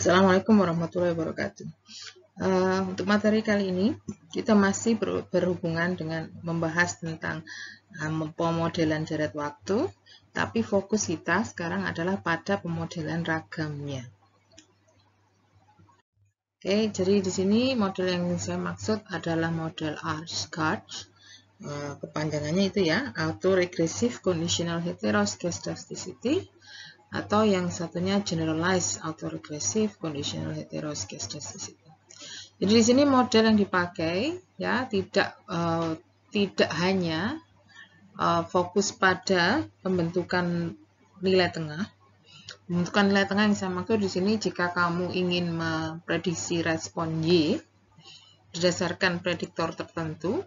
Assalamualaikum warahmatullahi wabarakatuh. Uh, untuk materi kali ini kita masih ber berhubungan dengan membahas tentang um, pemodelan jarak waktu, tapi fokus kita sekarang adalah pada pemodelan ragamnya. Oke, jadi di sini model yang saya maksud adalah model R-Scotch. Uh, kepanjangannya itu ya, Auto Regressive Conditional Heteroscedasticity atau yang satunya generalized autoregressive conditional heteroskedasticity. Jadi di sini model yang dipakai ya tidak uh, tidak hanya uh, fokus pada pembentukan nilai tengah. Pembentukan nilai tengah yang saya maksud di sini jika kamu ingin memprediksi respon Y berdasarkan prediktor tertentu,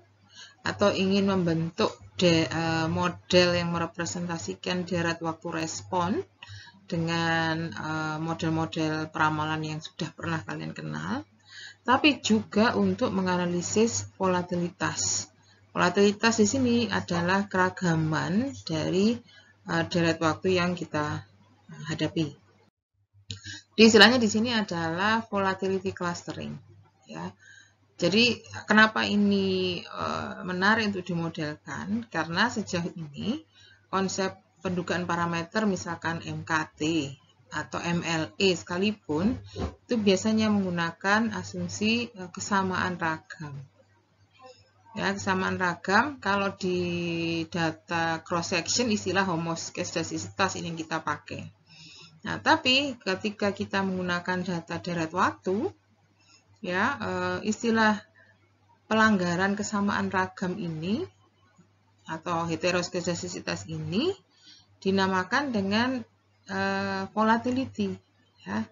atau ingin membentuk de, uh, model yang merepresentasikan deret waktu respon dengan eh, model-model uh, peramalan yang sudah pernah kalian kenal, tapi juga untuk menganalisis volatilitas. Volatilitas di sini adalah keragaman dari uh, eh, deret waktu yang kita hadapi. Di istilahnya di sini adalah volatility clustering. Ya. Jadi kenapa ini eh, menarik untuk dimodelkan? Karena sejauh ini konsep pendugaan parameter misalkan MKT atau MLE sekalipun itu biasanya menggunakan asumsi eh, kesamaan ragam. Ya, kesamaan ragam kalau di data cross section istilah homoskedastisitas ini yang kita pakai. Nah, tapi ketika kita menggunakan data deret waktu ya eh, istilah pelanggaran kesamaan ragam ini atau heteroskedastisitas ini dinamakan dengan eh, volatility ya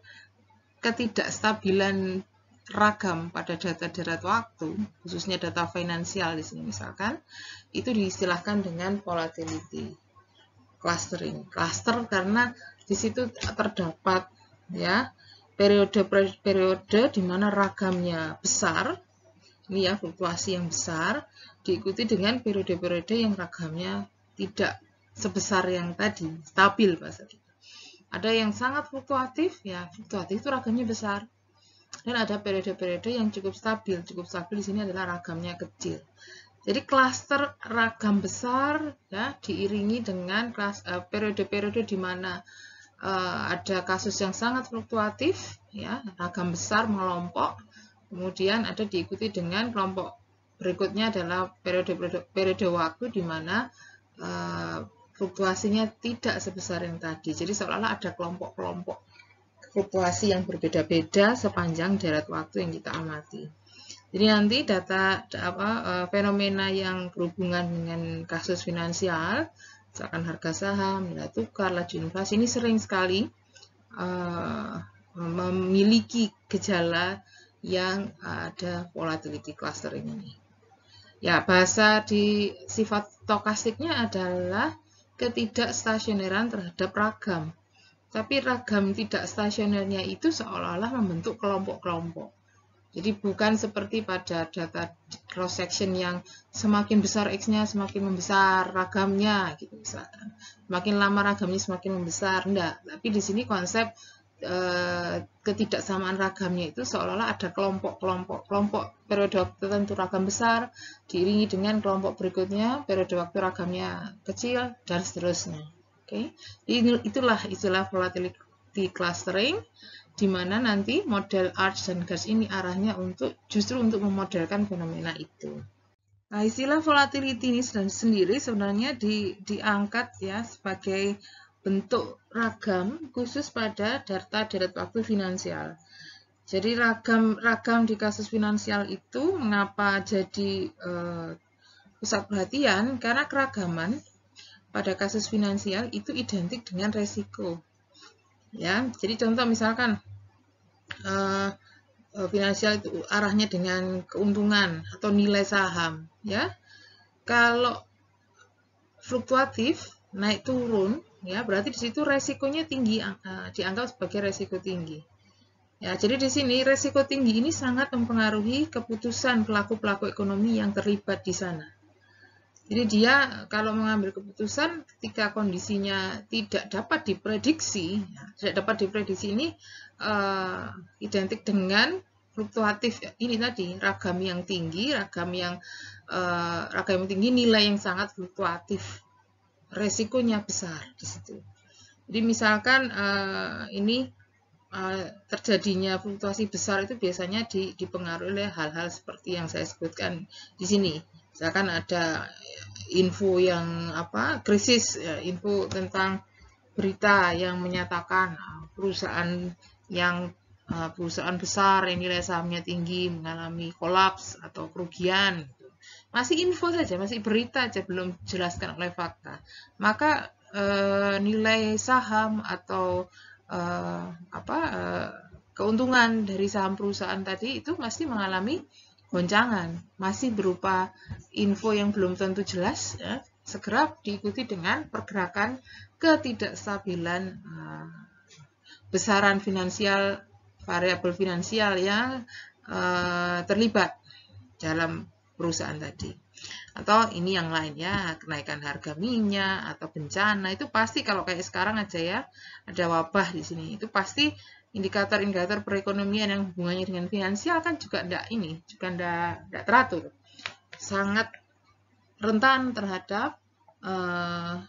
ketidakstabilan ragam pada data deret waktu, khususnya data finansial di sini misalkan, itu diistilahkan dengan volatility clustering. Cluster karena di situ terdapat ya periode-periode di mana ragamnya besar, ini ya fluktuasi yang besar, diikuti dengan periode-periode yang ragamnya tidak sebesar yang tadi, stabil bahasa kita. Ada yang sangat fluktuatif, ya fluktuatif itu ragamnya besar. Dan ada periode-periode yang cukup stabil. Cukup stabil di sini adalah ragamnya kecil. Jadi klaster ragam besar ya diiringi dengan eh, periode-periode uh, di mana Eh, ada kasus yang sangat fluktuatif, ya, ragam besar melompok, kemudian ada diikuti dengan kelompok berikutnya adalah periode periode, periode waktu di mana uh, fluktuasinya tidak sebesar yang tadi. Jadi seolah-olah ada kelompok-kelompok fluktuasi yang berbeda-beda sepanjang deret waktu yang kita amati. Jadi nanti data apa eh, fenomena yang berhubungan dengan kasus finansial misalkan harga saham, nilai tukar, laju inflasi ini sering sekali uh, memiliki gejala yang ada volatility clustering ini. Ya, bahasa di sifat stokastiknya adalah ketidakstasioneran terhadap ragam. Tapi ragam tidak stasionernya itu seolah-olah membentuk kelompok-kelompok. Jadi bukan seperti pada data cross section yang semakin besar x-nya semakin membesar ragamnya gitu misalkan. Semakin lama ragamnya semakin membesar, enggak. Tapi di sini konsep e, ketidaksamaan ragamnya itu seolah-olah ada kelompok-kelompok, kelompok periode waktu tertentu ragam besar diiringi dengan kelompok berikutnya periode waktu ragamnya kecil dan seterusnya. Oke. Okay? Itulah istilah volatility clustering di mana nanti model arch dan Gers ini arahnya untuk justru untuk memodelkan fenomena itu. Nah, istilah volatility ini sendiri sebenarnya di, diangkat ya sebagai bentuk ragam khusus pada data deret waktu finansial. Jadi ragam-ragam di kasus finansial itu mengapa jadi eh, pusat perhatian? Karena keragaman pada kasus finansial itu identik dengan resiko ya jadi contoh misalkan uh, finansial itu arahnya dengan keuntungan atau nilai saham ya kalau fluktuatif naik turun ya berarti di situ resikonya tinggi eh, dianggap sebagai resiko tinggi ya jadi di sini resiko tinggi ini sangat mempengaruhi keputusan pelaku pelaku ekonomi yang terlibat di sana jadi dia kalau mengambil keputusan ketika kondisinya tidak dapat diprediksi, ya, tidak dapat diprediksi ini uh, identik dengan fluktuatif ini tadi ragam yang tinggi, ragam yang uh, ragam yang tinggi nilai yang sangat fluktuatif, resikonya besar di situ. Jadi misalkan uh, ini uh, terjadinya fluktuasi besar itu biasanya dipengaruhi oleh hal-hal seperti yang saya sebutkan di sini misalkan ada info yang apa krisis ya, info tentang berita yang menyatakan ah, perusahaan yang ah, perusahaan besar yang nilai sahamnya tinggi mengalami kolaps atau kerugian gitu. masih info saja masih berita saja belum jelaskan oleh fakta maka eh, nilai saham atau eh, apa eh, keuntungan dari saham perusahaan tadi itu masih mengalami goncangan masih berupa info yang belum tentu jelas, ya, segera diikuti dengan pergerakan ketidakstabilan eh, besaran finansial variabel finansial yang uh, terlibat dalam perusahaan tadi atau ini yang lain ya kenaikan harga minyak atau bencana itu pasti kalau kayak sekarang aja ya ada wabah di sini itu pasti indikator-indikator perekonomian yang hubungannya dengan finansial kan juga tidak ini, juga tidak teratur. Sangat rentan terhadap uh,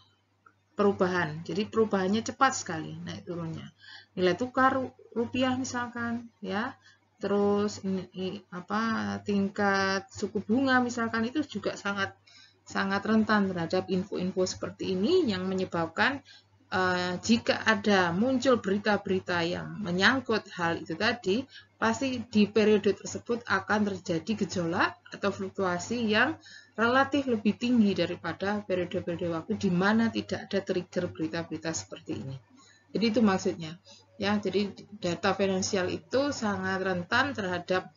perubahan. Jadi perubahannya cepat sekali naik turunnya. Nilai tukar rupiah misalkan ya, terus ini, apa tingkat suku bunga misalkan itu juga sangat sangat rentan terhadap info-info seperti ini yang menyebabkan Eh, jika ada muncul berita-berita yang menyangkut hal itu tadi, pasti di periode tersebut akan terjadi gejolak atau fluktuasi yang relatif lebih tinggi daripada periode-periode waktu di mana tidak ada trigger berita-berita seperti ini. Jadi itu maksudnya. Ya, jadi data finansial itu sangat rentan terhadap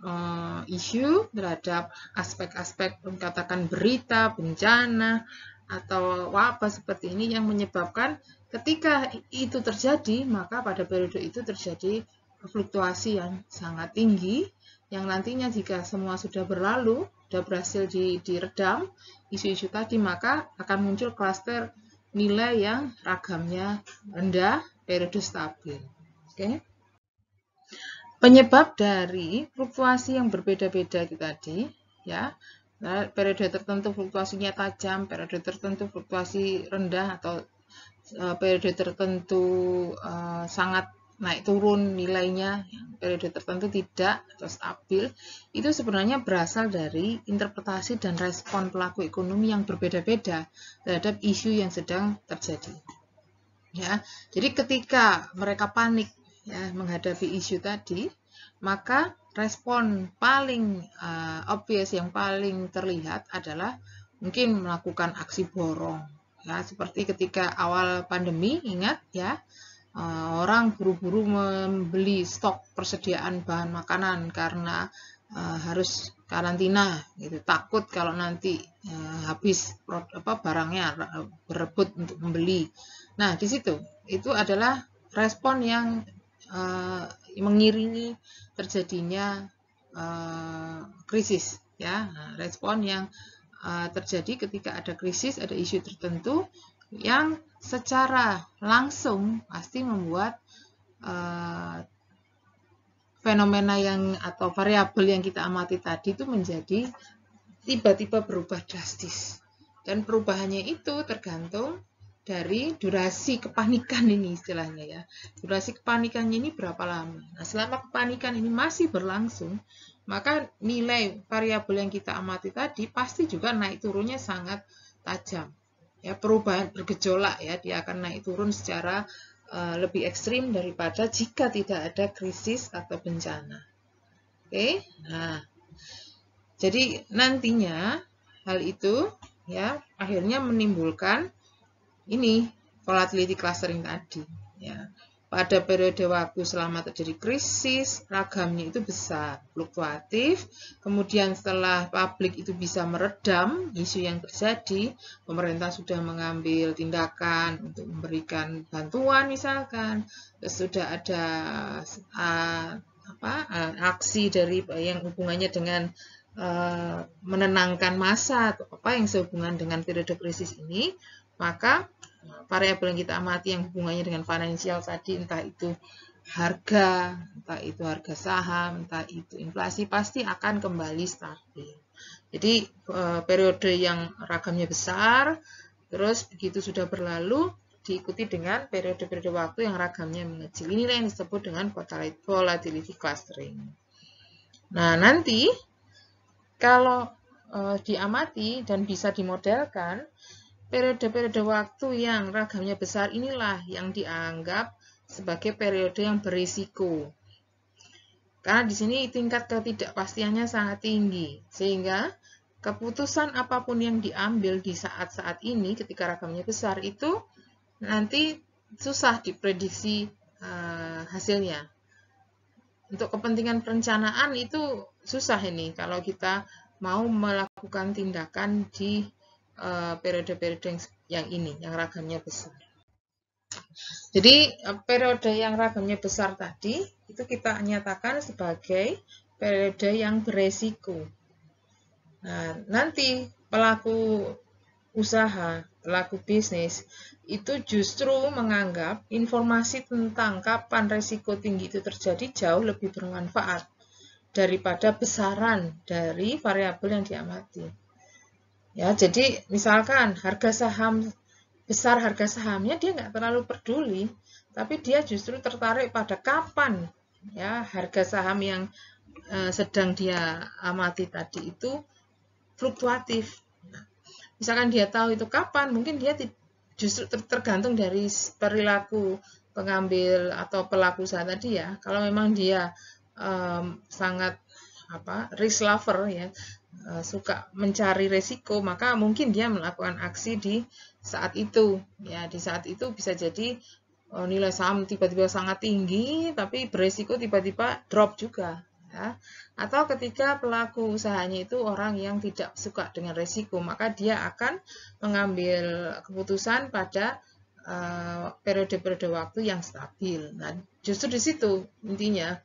uh, isu, terhadap aspek-aspek katakan berita, bencana, atau wabah seperti ini yang menyebabkan ketika itu terjadi maka pada periode itu terjadi fluktuasi yang sangat tinggi yang nantinya jika semua sudah berlalu sudah berhasil diredam isu-isu tadi maka akan muncul klaster nilai yang ragamnya rendah, periode stabil. Oke. Okay. Penyebab dari fluktuasi yang berbeda-beda itu tadi, ya, Nah, periode tertentu fluktuasinya tajam, periode tertentu fluktuasi rendah atau uh, periode tertentu uh, sangat naik turun nilainya, periode tertentu tidak atau stabil, itu sebenarnya berasal dari interpretasi dan respon pelaku ekonomi yang berbeda-beda terhadap isu yang sedang terjadi. Ya, jadi ketika mereka panik ya, menghadapi isu tadi, maka respon paling uh, obvious yang paling terlihat adalah mungkin melakukan aksi borong ya seperti ketika awal pandemi ingat ya uh, orang buru-buru membeli stok persediaan bahan makanan karena uh, harus karantina gitu takut kalau nanti uh, habis apa barangnya berebut untuk membeli nah di situ itu adalah respon yang mengiringi terjadinya uh, krisis ya nah, respon yang uh, terjadi ketika ada krisis ada isu tertentu yang secara langsung pasti membuat uh, fenomena yang atau variabel yang kita amati tadi itu menjadi tiba-tiba berubah drastis dan perubahannya itu tergantung dari durasi kepanikan ini istilahnya ya. Durasi kepanikan ini berapa lama? Nah, selama kepanikan ini masih berlangsung, maka nilai variabel yang kita amati tadi pasti juga naik turunnya sangat tajam. Ya, perubahan bergejolak ya, dia akan naik turun secara eh, lebih ekstrim daripada jika tidak ada krisis atau bencana. Oke, okay? nah, jadi nantinya hal itu ya akhirnya menimbulkan ini volatility clustering tadi. Ya. Pada periode waktu selama terjadi krisis, ragamnya itu besar, fluktuatif. Kemudian setelah publik itu bisa meredam isu yang terjadi, pemerintah sudah mengambil tindakan untuk memberikan bantuan misalkan, sudah ada uh, apa uh, aksi dari yang hubungannya dengan uh, menenangkan massa atau apa yang sehubungan dengan periode krisis ini, maka variabel yang kita amati yang hubungannya dengan finansial tadi, entah itu harga, entah itu harga saham, entah itu inflasi, pasti akan kembali stabil. Jadi eh, periode yang ragamnya besar, terus begitu sudah berlalu, diikuti dengan periode-periode waktu yang ragamnya mengecil. Inilah yang disebut dengan volatility clustering. Nah, nanti kalau uh, diamati dan bisa dimodelkan, Periode-periode waktu yang ragamnya besar inilah yang dianggap sebagai periode yang berisiko. Karena di sini tingkat ketidakpastiannya sangat tinggi, sehingga keputusan apapun yang diambil di saat-saat ini ketika ragamnya besar itu nanti susah diprediksi eh, hasilnya. Untuk kepentingan perencanaan itu susah ini kalau kita mau melakukan tindakan di Eh, periode-periode uh, yang ini, yang ragamnya besar. Jadi eh, periode yang ragamnya besar tadi itu kita nyatakan sebagai periode yang beresiko. Nah, nanti pelaku usaha, pelaku bisnis itu justru menganggap informasi tentang kapan resiko tinggi itu terjadi jauh lebih bermanfaat daripada besaran dari variabel yang diamati. Ya, jadi misalkan harga saham besar harga sahamnya dia nggak terlalu peduli, tapi dia justru tertarik pada kapan ya harga saham yang eh, sedang dia amati tadi itu fluktuatif. Nah, misalkan dia tahu itu kapan, mungkin dia justru ter tergantung dari perilaku pengambil atau pelaku saham tadi ya. Kalau memang dia sangat apa risk lover ya Eh, suka mencari resiko maka mungkin dia melakukan aksi di saat itu ya di saat itu bisa jadi oh, nilai saham tiba-tiba sangat tinggi tapi beresiko tiba-tiba drop juga ya. atau ketika pelaku usahanya itu orang yang tidak suka dengan resiko maka dia akan mengambil keputusan pada eh, periode-periode uh, waktu yang stabil nah justru di situ intinya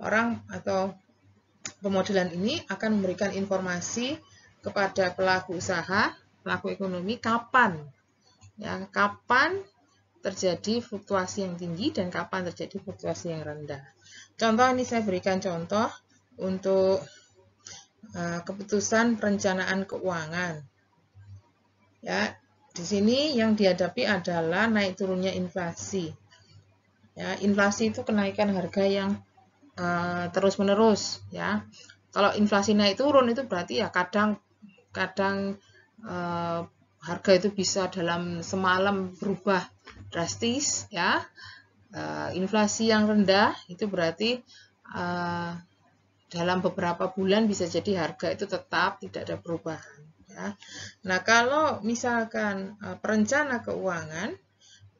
orang atau Pemodelan ini akan memberikan informasi kepada pelaku usaha, pelaku ekonomi kapan ya, kapan terjadi fluktuasi yang tinggi dan kapan terjadi fluktuasi yang rendah. Contoh ini saya berikan contoh untuk uh, keputusan perencanaan keuangan. Ya, di sini yang dihadapi adalah naik turunnya inflasi. Ya, inflasi itu kenaikan harga yang Eh, terus menerus ya kalau inflasi naik turun itu berarti ya kadang kadang uh, harga itu bisa dalam semalam berubah drastis ya uh, inflasi yang rendah itu berarti uh, dalam beberapa bulan bisa jadi harga itu tetap tidak ada perubahan. Ya. Nah kalau misalkan perencana keuangan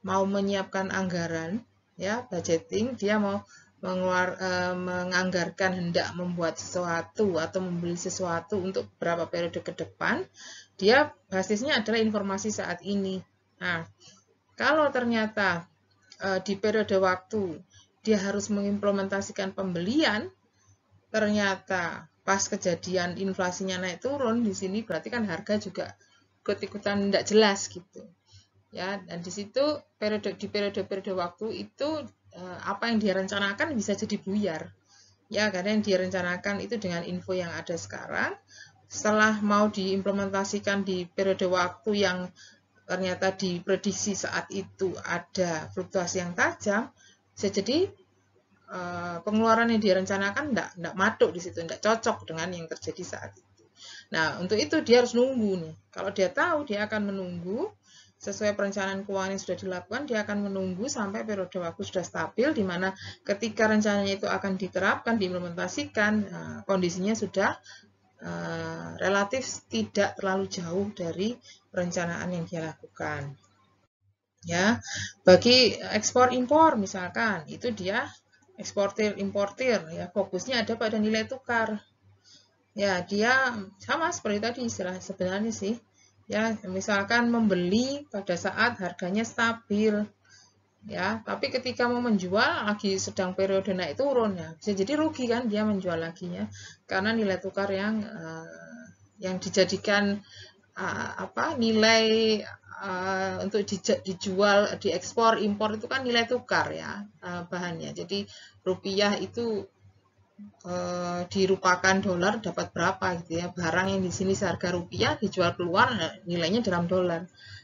mau menyiapkan anggaran ya budgeting dia mau mengeluar, e, menganggarkan hendak membuat sesuatu atau membeli sesuatu untuk berapa periode ke depan, dia basisnya adalah informasi saat ini. Nah, kalau ternyata e, di periode waktu dia harus mengimplementasikan pembelian, ternyata pas kejadian inflasinya naik turun di sini berarti kan harga juga ikut tidak jelas gitu ya dan di situ periode di periode periode waktu itu Eh, apa yang direncanakan bisa jadi buyar. Ya, karena yang direncanakan itu dengan info yang ada sekarang, setelah mau diimplementasikan di periode waktu yang ternyata diprediksi saat itu ada fluktuasi yang tajam, bisa jadi eh, pengeluaran yang direncanakan tidak tidak matuk di situ, tidak cocok dengan yang terjadi saat itu. Nah, untuk itu dia harus nunggu nih. Kalau dia tahu, dia akan menunggu sesuai perencanaan keuangan yang sudah dilakukan, dia akan menunggu sampai periode waktu sudah stabil, di mana ketika rencananya itu akan diterapkan, diimplementasikan, eh, kondisinya sudah eh, relatif tidak terlalu jauh dari perencanaan yang dia lakukan. Ya, bagi ekspor impor misalkan, itu dia eksportir importir ya, fokusnya ada pada nilai tukar. Ya, dia sama seperti tadi istilah sebenarnya sih ya misalkan membeli pada saat harganya stabil ya tapi ketika mau menjual lagi sedang periode naik turun ya bisa jadi rugi kan dia menjual lagi ya karena nilai tukar yang uh, yang dijadikan uh, apa nilai uh, untuk dijual diekspor impor itu kan nilai tukar ya uh, bahannya jadi rupiah itu e, dirupakan dolar dapat berapa gitu ya barang yang di sini seharga rupiah dijual keluar nah, nilainya dalam dolar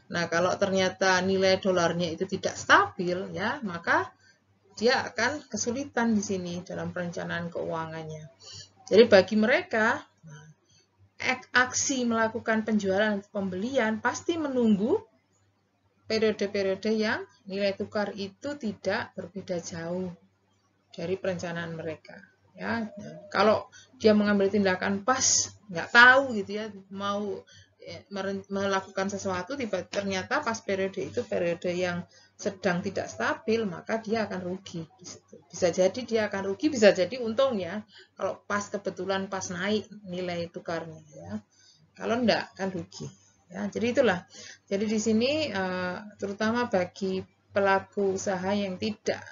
nah kalau ternyata nilai dolarnya itu tidak stabil ya maka dia akan kesulitan di sini dalam perencanaan keuangannya jadi bagi mereka nah, aksi melakukan penjualan atau pembelian pasti menunggu periode-periode yang nilai tukar itu tidak berbeda jauh dari perencanaan mereka ya kalau dia mengambil tindakan pas nggak tahu gitu ya mau ya, melakukan sesuatu tiba ternyata pas periode itu periode yang sedang tidak stabil maka dia akan rugi bisa jadi dia akan rugi bisa jadi untung ya kalau pas kebetulan pas naik nilai tukarnya ya kalau enggak kan rugi ya jadi itulah jadi di sini eh, terutama bagi pelaku usaha yang tidak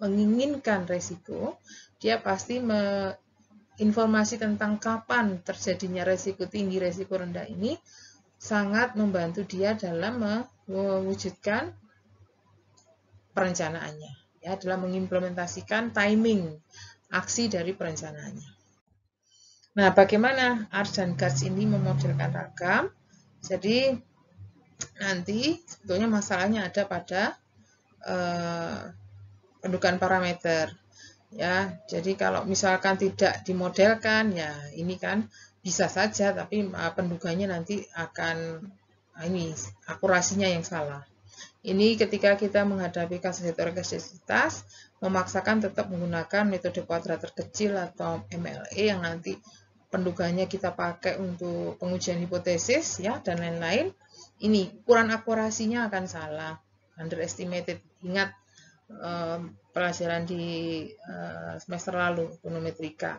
menginginkan resiko dia pasti me, informasi tentang kapan terjadinya resiko tinggi, resiko rendah ini sangat membantu dia dalam mewujudkan perencanaannya, ya, dalam mengimplementasikan timing aksi dari perencanaannya. Nah, bagaimana ars dan ini memodelkan ragam? Jadi, nanti sebetulnya masalahnya ada pada uh, pendudukan parameter ya jadi kalau misalkan tidak dimodelkan ya ini kan bisa saja tapi e, penduganya nanti akan e, ini akurasinya yang salah ini ketika kita menghadapi kasus heterogenitas memaksakan tetap menggunakan metode kuadrat terkecil atau MLE yang nanti penduganya kita pakai untuk pengujian hipotesis ya dan lain-lain ini ukuran akurasinya akan salah underestimated ingat Eh, pelajaran di eh, semester lalu ekonometrika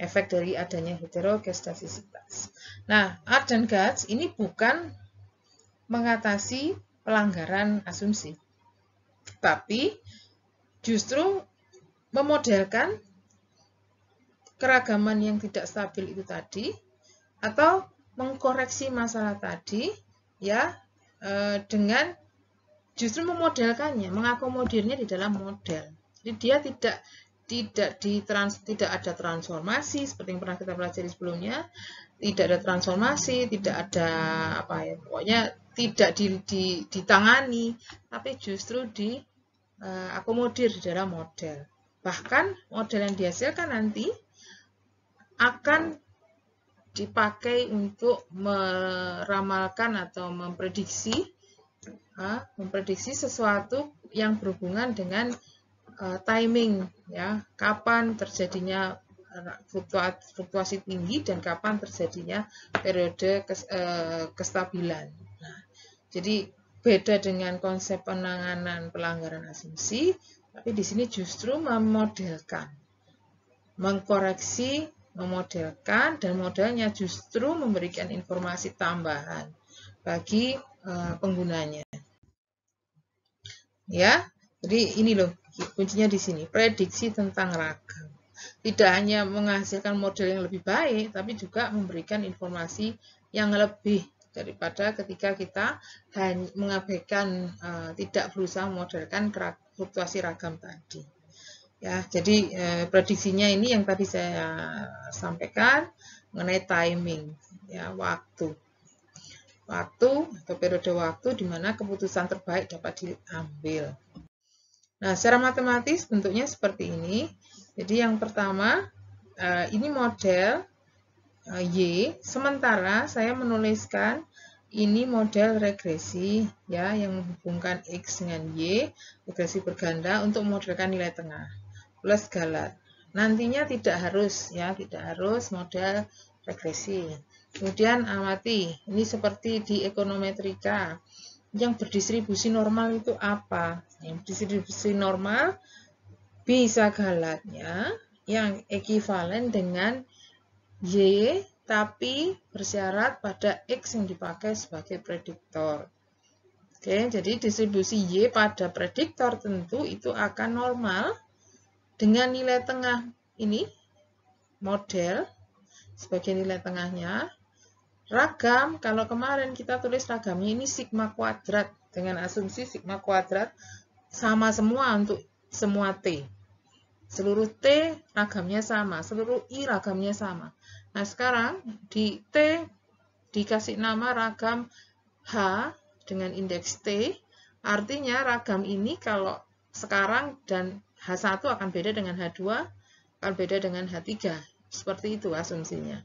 efek dari adanya heterogestasitas. Nah, art dan guts ini bukan mengatasi pelanggaran asumsi, tapi justru memodelkan keragaman yang tidak stabil itu tadi atau mengkoreksi masalah tadi ya eh, dengan justru memodelkannya, mengakomodirnya di dalam model. Jadi dia tidak tidak di trans, tidak ada transformasi seperti yang pernah kita pelajari sebelumnya, tidak ada transformasi, tidak ada apa ya, pokoknya tidak di, di, ditangani, tapi justru di uh, akomodir di dalam model. Bahkan model yang dihasilkan nanti akan dipakai untuk meramalkan atau memprediksi ha, memprediksi sesuatu yang berhubungan dengan uh, timing ya kapan terjadinya e, fluktuasi tinggi dan kapan terjadinya periode kes, uh, kestabilan. Nah, jadi beda dengan konsep penanganan pelanggaran asumsi, tapi di sini justru memodelkan, mengkoreksi, memodelkan dan modelnya justru memberikan informasi tambahan bagi penggunanya ya. Jadi ini loh kuncinya di sini, prediksi tentang ragam. Tidak hanya menghasilkan model yang lebih baik, tapi juga memberikan informasi yang lebih daripada ketika kita hanya mengabaikan uh, tidak berusaha memodelkan fluktuasi ragam tadi. Ya, jadi eh, prediksinya ini yang tadi saya sampaikan mengenai timing, ya waktu waktu atau periode waktu di mana keputusan terbaik dapat diambil. Nah, secara matematis bentuknya seperti ini. Jadi yang pertama, eh, ini model eh, Y, sementara saya menuliskan ini model regresi ya yang menghubungkan X dengan Y, regresi berganda untuk memodelkan nilai tengah plus galat. Nantinya tidak harus ya, tidak harus model regresi. Kemudian amati, ini seperti di ekonometrika. Yang berdistribusi normal itu apa? Yang berdistribusi normal bisa galatnya yang ekivalen dengan Y tapi bersyarat pada X yang dipakai sebagai prediktor. Oke, jadi distribusi Y pada prediktor tentu itu akan normal dengan nilai tengah ini, model sebagai nilai tengahnya, Ragam, kalau kemarin kita tulis ragamnya ini sigma kuadrat dengan asumsi sigma kuadrat sama semua untuk semua T. Seluruh T ragamnya sama, seluruh I ragamnya sama. Nah, sekarang di T dikasih nama ragam H dengan indeks T, artinya ragam ini kalau sekarang dan H1 akan beda dengan H2, akan beda dengan H3. Seperti itu asumsinya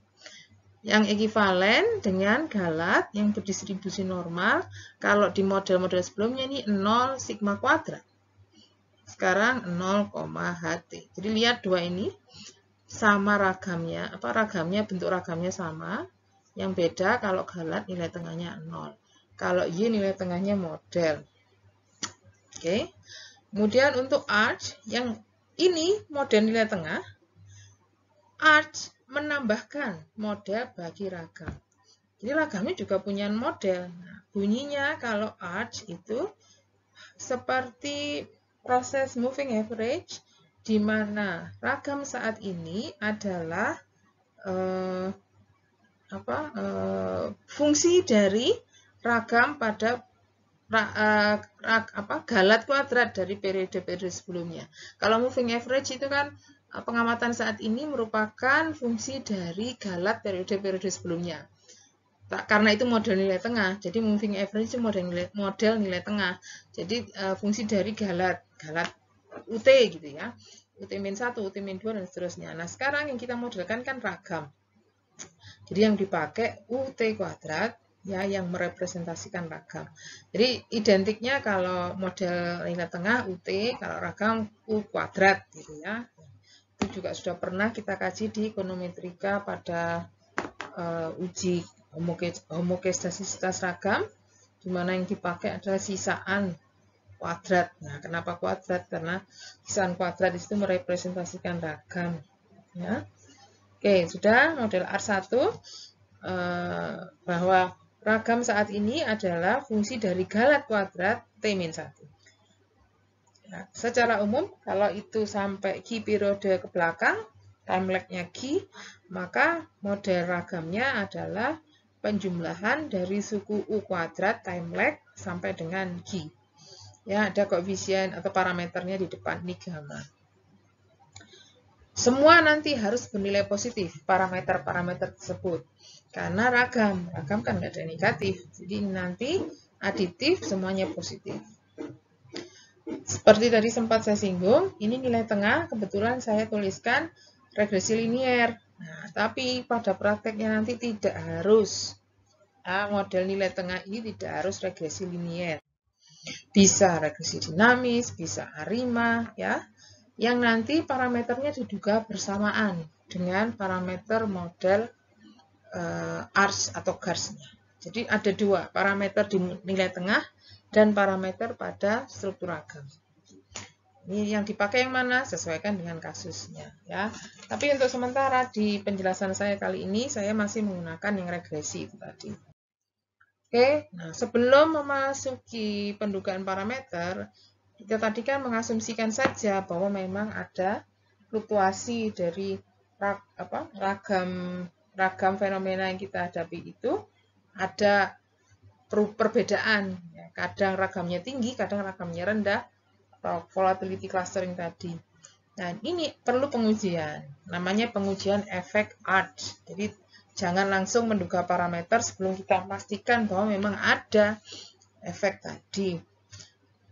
yang ekivalen dengan galat yang berdistribusi normal kalau di model-model sebelumnya ini 0 sigma kuadrat. Sekarang 0, HT. Jadi lihat dua ini sama ragamnya, apa ragamnya bentuk ragamnya sama. Yang beda kalau galat nilai tengahnya 0. Kalau Y nilai tengahnya model. Oke. Kemudian untuk arch yang ini model nilai tengah arch menambahkan model bagi ragam. Jadi ragamnya juga punya model. Nah, bunyinya kalau arch itu seperti proses moving average di mana ragam saat ini adalah eh, apa eh, fungsi dari ragam pada ra, uh, eh, ra, apa galat kuadrat dari periode-periode sebelumnya. Kalau moving average itu kan pengamatan saat ini merupakan fungsi dari galat periode-periode sebelumnya. Karena itu model nilai tengah, jadi moving average itu model nilai, model nilai tengah. Jadi eh, fungsi dari galat, galat UT gitu ya. UT min 1, UT min 2, dan seterusnya. Nah, sekarang yang kita modelkan kan ragam. Jadi yang dipakai UT kuadrat ya yang merepresentasikan ragam. Jadi identiknya kalau model nilai tengah UT, kalau ragam U kuadrat gitu ya itu juga sudah pernah kita kaji di ekonometrika pada uh, uji homogestasitas ragam, di mana yang dipakai adalah sisaan kuadrat. Nah, kenapa kuadrat? Karena sisaan kuadrat itu merepresentasikan ragam. Ya. Oke, sudah model R1 eh, bahwa ragam saat ini adalah fungsi dari galat kuadrat T-1. Nah, secara umum, kalau itu sampai Q periode ke belakang, time lag-nya Q, maka model ragamnya adalah penjumlahan dari suku U kuadrat time lag sampai dengan Q. Ya, ada koefisien atau parameternya di depan, ini gamma. Semua nanti harus bernilai positif, parameter-parameter tersebut. Karena ragam, ragam kan nggak ada negatif. Jadi nanti aditif semuanya positif. Seperti tadi sempat saya singgung, ini nilai tengah kebetulan saya tuliskan regresi linier. Nah, tapi pada prakteknya nanti tidak harus. Nah, model nilai tengah ini tidak harus regresi linier. Bisa regresi dinamis, bisa arima, ya. Yang nanti parameternya diduga bersamaan dengan parameter model uh, eh, ars atau garsnya. Jadi ada dua parameter di nilai tengah dan parameter pada struktur agam. Ini yang dipakai yang mana sesuaikan dengan kasusnya ya. Tapi untuk sementara di penjelasan saya kali ini saya masih menggunakan yang regresi itu tadi. Oke, nah sebelum memasuki pendugaan parameter, kita tadi kan mengasumsikan saja bahwa memang ada fluktuasi dari rag, apa, ragam ragam fenomena yang kita hadapi itu ada perbedaan. Ya, kadang ragamnya tinggi, kadang ragamnya rendah, volatility clustering tadi. Nah, ini perlu pengujian. Namanya pengujian efek ART. Jadi, jangan langsung menduga parameter sebelum kita pastikan bahwa memang ada efek tadi.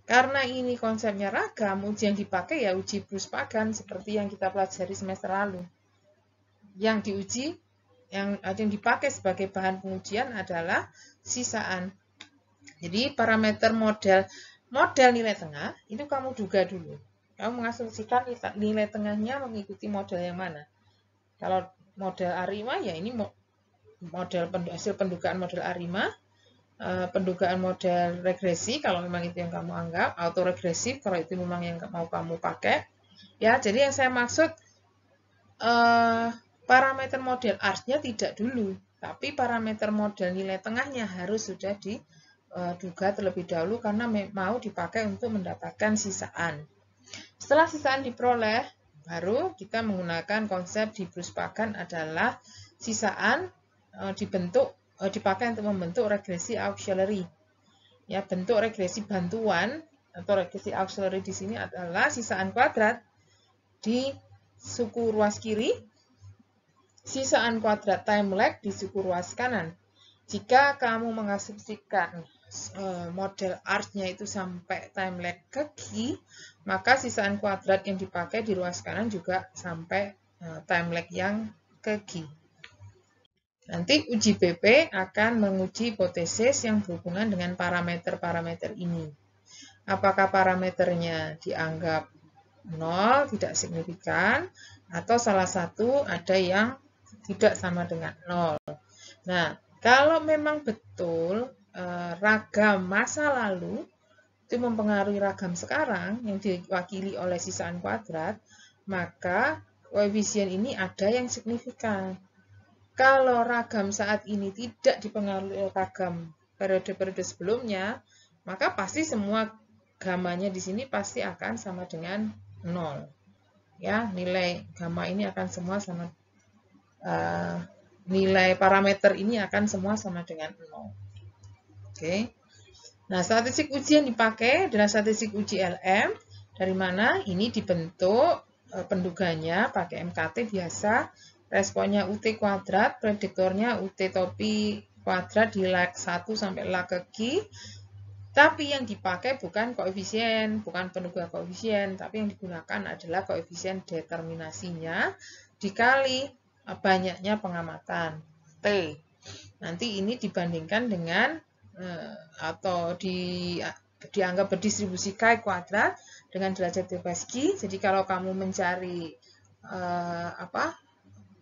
Karena ini konsepnya ragam, uji yang dipakai ya uji Bruce Pagan seperti yang kita pelajari semester lalu. Yang diuji yang, yang dipakai sebagai bahan pengujian adalah sisaan. Jadi parameter model model nilai tengah itu kamu duga dulu. Kamu mengasumsikan nilai tengahnya mengikuti model yang mana. Kalau model Arima ya ini model hasil pendugaan model Arima, eh, pendugaan model regresi kalau memang itu yang kamu anggap, autoregresif kalau itu memang yang mau kamu pakai. Ya, jadi yang saya maksud eh Parameter model r nya tidak dulu, tapi parameter model nilai tengahnya harus sudah diduga terlebih dahulu karena mau dipakai untuk mendapatkan sisaan. Setelah sisaan diperoleh, baru kita menggunakan konsep di Pakan adalah sisaan e, dibentuk e, dipakai untuk membentuk regresi auxiliary. Ya, bentuk regresi bantuan atau regresi auxiliary di sini adalah sisaan kuadrat di suku ruas kiri Sisaan kuadrat time lag di suku ruas kanan. Jika kamu mengasumsikan e, model artnya itu sampai time lag ke kiri, maka sisaan kuadrat yang dipakai di ruas kanan juga sampai e, time lag yang ke kiri. Nanti uji BP akan menguji hipotesis yang berhubungan dengan parameter-parameter ini. Apakah parameternya dianggap nol, tidak signifikan, atau salah satu ada yang tidak sama dengan nol. Nah, kalau memang betul eh, ragam masa lalu itu mempengaruhi ragam sekarang yang diwakili oleh sisaan kuadrat, maka koefisien ini ada yang signifikan. Kalau ragam saat ini tidak dipengaruhi ragam periode-periode sebelumnya, maka pasti semua gamanya di sini pasti akan sama dengan nol. Ya, nilai gamma ini akan semua sama uh, nilai parameter ini akan semua sama dengan 0. Oke. Okay. Nah, statistik uji yang dipakai adalah statistik uji LM, dari mana ini dibentuk eh, penduganya pakai MKT biasa, responnya UT kuadrat, prediktornya UT topi kuadrat di lag 1 sampai lag ke Q, tapi yang dipakai bukan koefisien, bukan penduga koefisien, tapi yang digunakan adalah koefisien determinasinya dikali banyaknya pengamatan T. Nanti ini dibandingkan dengan eh, atau di dianggap berdistribusi K kuadrat dengan derajat Lebesgue. Jadi kalau kamu mencari eh, apa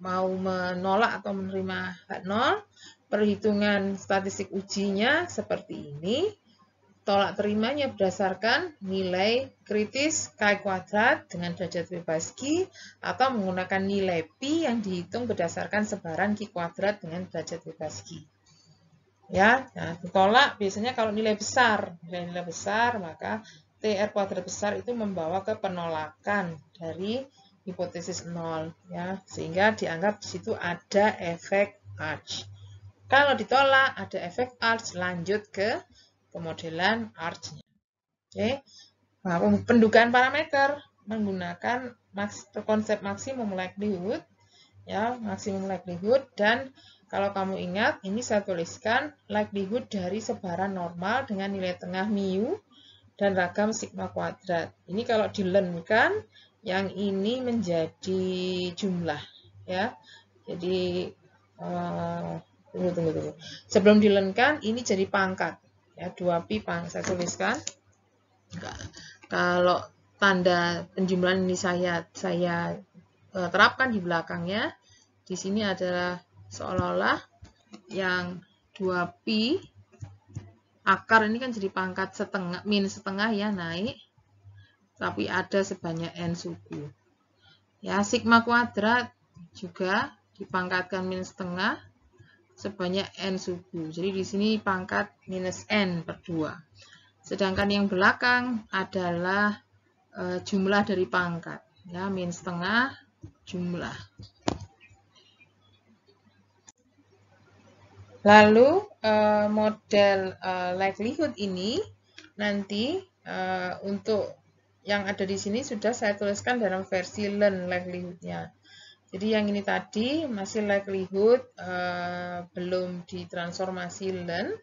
mau menolak atau menerima hak nol, perhitungan statistik ujinya seperti ini tolak terimanya berdasarkan nilai kritis K kuadrat dengan derajat bebas Q atau menggunakan nilai p yang dihitung berdasarkan sebaran Q kuadrat dengan derajat bebas Q. Ya, nah ditolak biasanya kalau nilai besar, nilai, nilai besar maka TR kuadrat besar itu membawa ke penolakan dari hipotesis nol ya, sehingga dianggap di situ ada efek arch. Kalau ditolak ada efek arch lanjut ke pemodelan arch-nya. Oke. Nah, pendugaan parameter menggunakan maks konsep maksimum likelihood ya, maksimum likelihood dan kalau kamu ingat, ini saya tuliskan likelihood dari sebaran normal dengan nilai tengah mu dan ragam sigma kuadrat. Ini kalau dilenkan, yang ini menjadi jumlah. ya. Jadi, uh, tunggu, tunggu, tunggu. Sebelum dilenkan, ini jadi pangkat ya 2 pi saya tuliskan kalau tanda penjumlahan ini saya saya e, terapkan di belakangnya di sini adalah seolah-olah yang 2 pi akar ini kan jadi pangkat setengah min setengah ya naik tapi ada sebanyak n suku ya sigma kuadrat juga dipangkatkan min setengah sebanyak N subu. Jadi di sini pangkat minus N per 2. Sedangkan yang belakang adalah e, jumlah dari pangkat. Ya, min setengah jumlah. Lalu e, model e, likelihood ini nanti e, untuk yang ada di sini sudah saya tuliskan dalam versi learn likelihoodnya. Jadi yang ini tadi masih likelihood uh, belum ditransformasi learn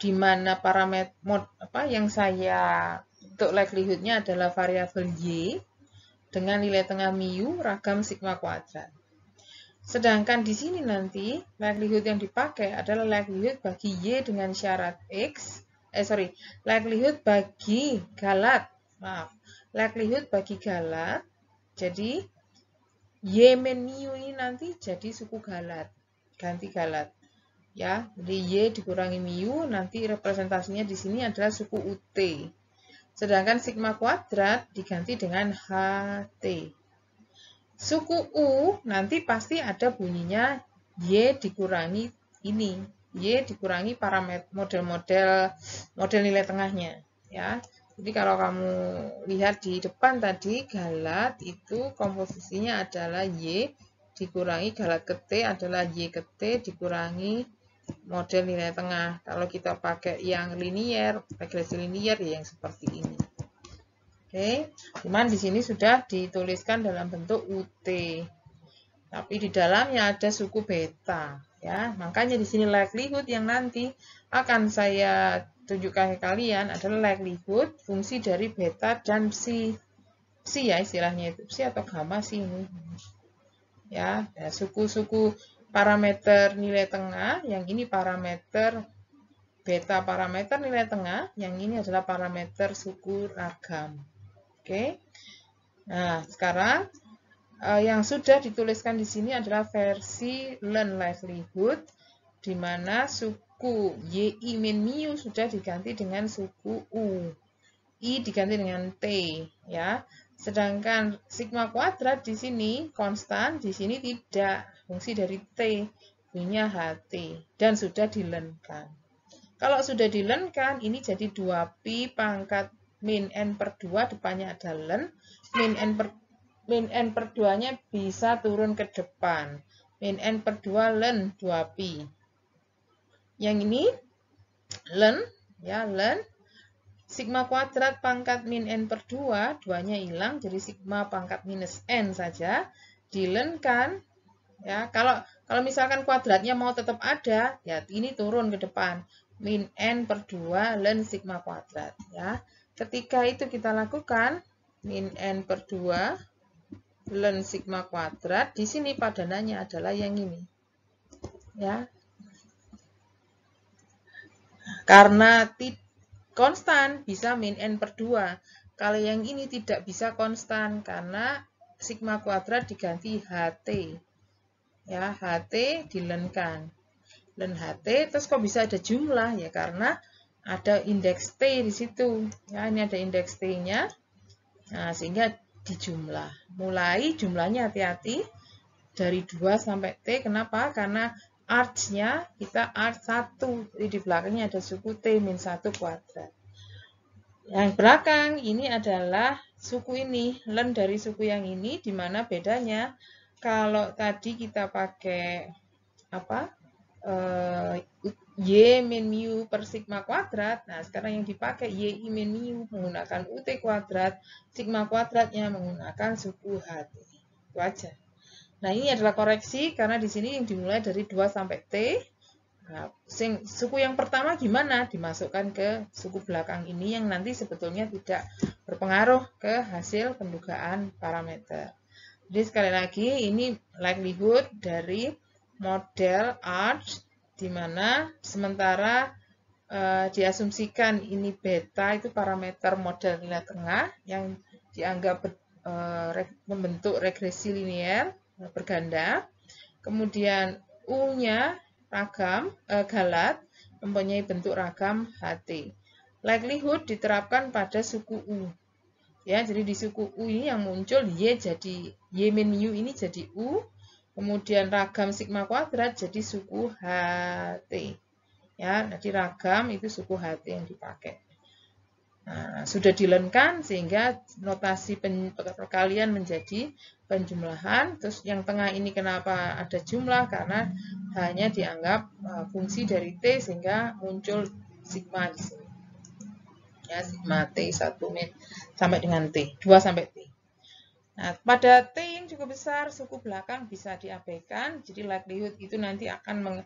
di mana parameter mod apa yang saya untuk likelihoodnya adalah variabel y dengan nilai tengah mu ragam sigma kuadrat. Sedangkan di sini nanti likelihood yang dipakai adalah likelihood bagi y dengan syarat x eh sorry likelihood bagi galat maaf likelihood bagi galat jadi Yemeniu ini nanti jadi suku Galat, ganti Galat. Ya, jadi Y dikurangi miu nanti representasinya di sini adalah suku UT. Sedangkan sigma kuadrat diganti dengan HT. Suku U nanti pasti ada bunyinya Y dikurangi ini, Y dikurangi parameter model-model model nilai tengahnya, ya. Jadi kalau kamu lihat di depan tadi galat itu komposisinya adalah Y dikurangi galat ke T adalah Y ke T dikurangi model nilai tengah. Kalau kita pakai yang linier, regresi linier ya yang seperti ini. Oke, cuman di sini sudah dituliskan dalam bentuk UT. Tapi di dalamnya ada suku beta ya. Makanya di sini likelihood yang nanti akan saya Tujuh ke kalian adalah likelihood fungsi dari beta dan psi. Psi ya istilahnya itu, psi atau gamma sih ini. Ya, suku-suku parameter nilai tengah, yang ini parameter beta parameter nilai tengah, yang ini adalah parameter suku ragam. Oke. Nah, sekarang eh, yang sudah dituliskan di sini adalah versi learn livelihood di mana suku suku. y i min miu sudah diganti dengan suku U. I diganti dengan T. ya. Sedangkan sigma kuadrat di sini konstan, di sini tidak. Fungsi dari T, punya HT. Dan sudah dilenkan. Kalau sudah dilenkan, ini jadi 2pi pangkat min n per 2, depannya ada len. Min n per min n per 2-nya bisa turun ke depan. Min n per 2 len 2pi. Yang ini len ya len sigma kuadrat pangkat min n per 2, duanya hilang jadi sigma pangkat minus n saja dilenkan ya. Kalau kalau misalkan kuadratnya mau tetap ada, ya ini turun ke depan min n per 2 len sigma kuadrat ya. Ketika itu kita lakukan min n per 2 len sigma kuadrat di sini padanannya adalah yang ini. Ya, karena konstan bisa min n per 2. Kalau yang ini tidak bisa konstan karena sigma kuadrat diganti HT. Ya, HT dilenkan. Len HT, terus kok bisa ada jumlah? Ya, karena ada indeks T di situ. Ya, ini ada indeks T-nya. Nah, sehingga dijumlah. Mulai jumlahnya hati-hati dari 2 sampai T. Kenapa? Karena arch-nya kita arch 1. Jadi di belakangnya ada suku T min 1 kuadrat. Yang belakang ini adalah suku ini, len dari suku yang ini, di mana bedanya kalau tadi kita pakai apa uh, Y min mu per sigma kuadrat, nah sekarang yang dipakai Y min mu menggunakan UT kuadrat, sigma kuadratnya menggunakan suku h. Itu aja. Nah, ini adalah koreksi karena di sini yang dimulai dari 2 sampai T. Nah, sing, suku yang pertama gimana? Dimasukkan ke suku belakang ini yang nanti sebetulnya tidak berpengaruh ke hasil pendugaan parameter. Jadi sekali lagi, ini likelihood dari model ARCH di mana sementara e, diasumsikan ini beta itu parameter model nilai tengah yang dianggap e, re, membentuk regresi linier Eh, berganda. Kemudian U-nya ragam eh, galat mempunyai bentuk ragam HT. Likelihood diterapkan pada suku U. Ya, jadi di suku U ini yang muncul Y jadi Y min U ini jadi U, kemudian ragam sigma kuadrat jadi suku HT. Ya, jadi ragam itu suku HT yang dipakai. Nah, sudah dilenkan sehingga notasi pen, perkalian menjadi penjumlahan. Terus yang tengah ini kenapa ada jumlah? Karena hanya dianggap uh, fungsi dari T sehingga muncul sigma di sini. Ya, sigma T 1 min sampai dengan T, 2 sampai T. Nah, pada T yang cukup besar, suku belakang bisa diabaikan, jadi likelihood itu nanti akan meng,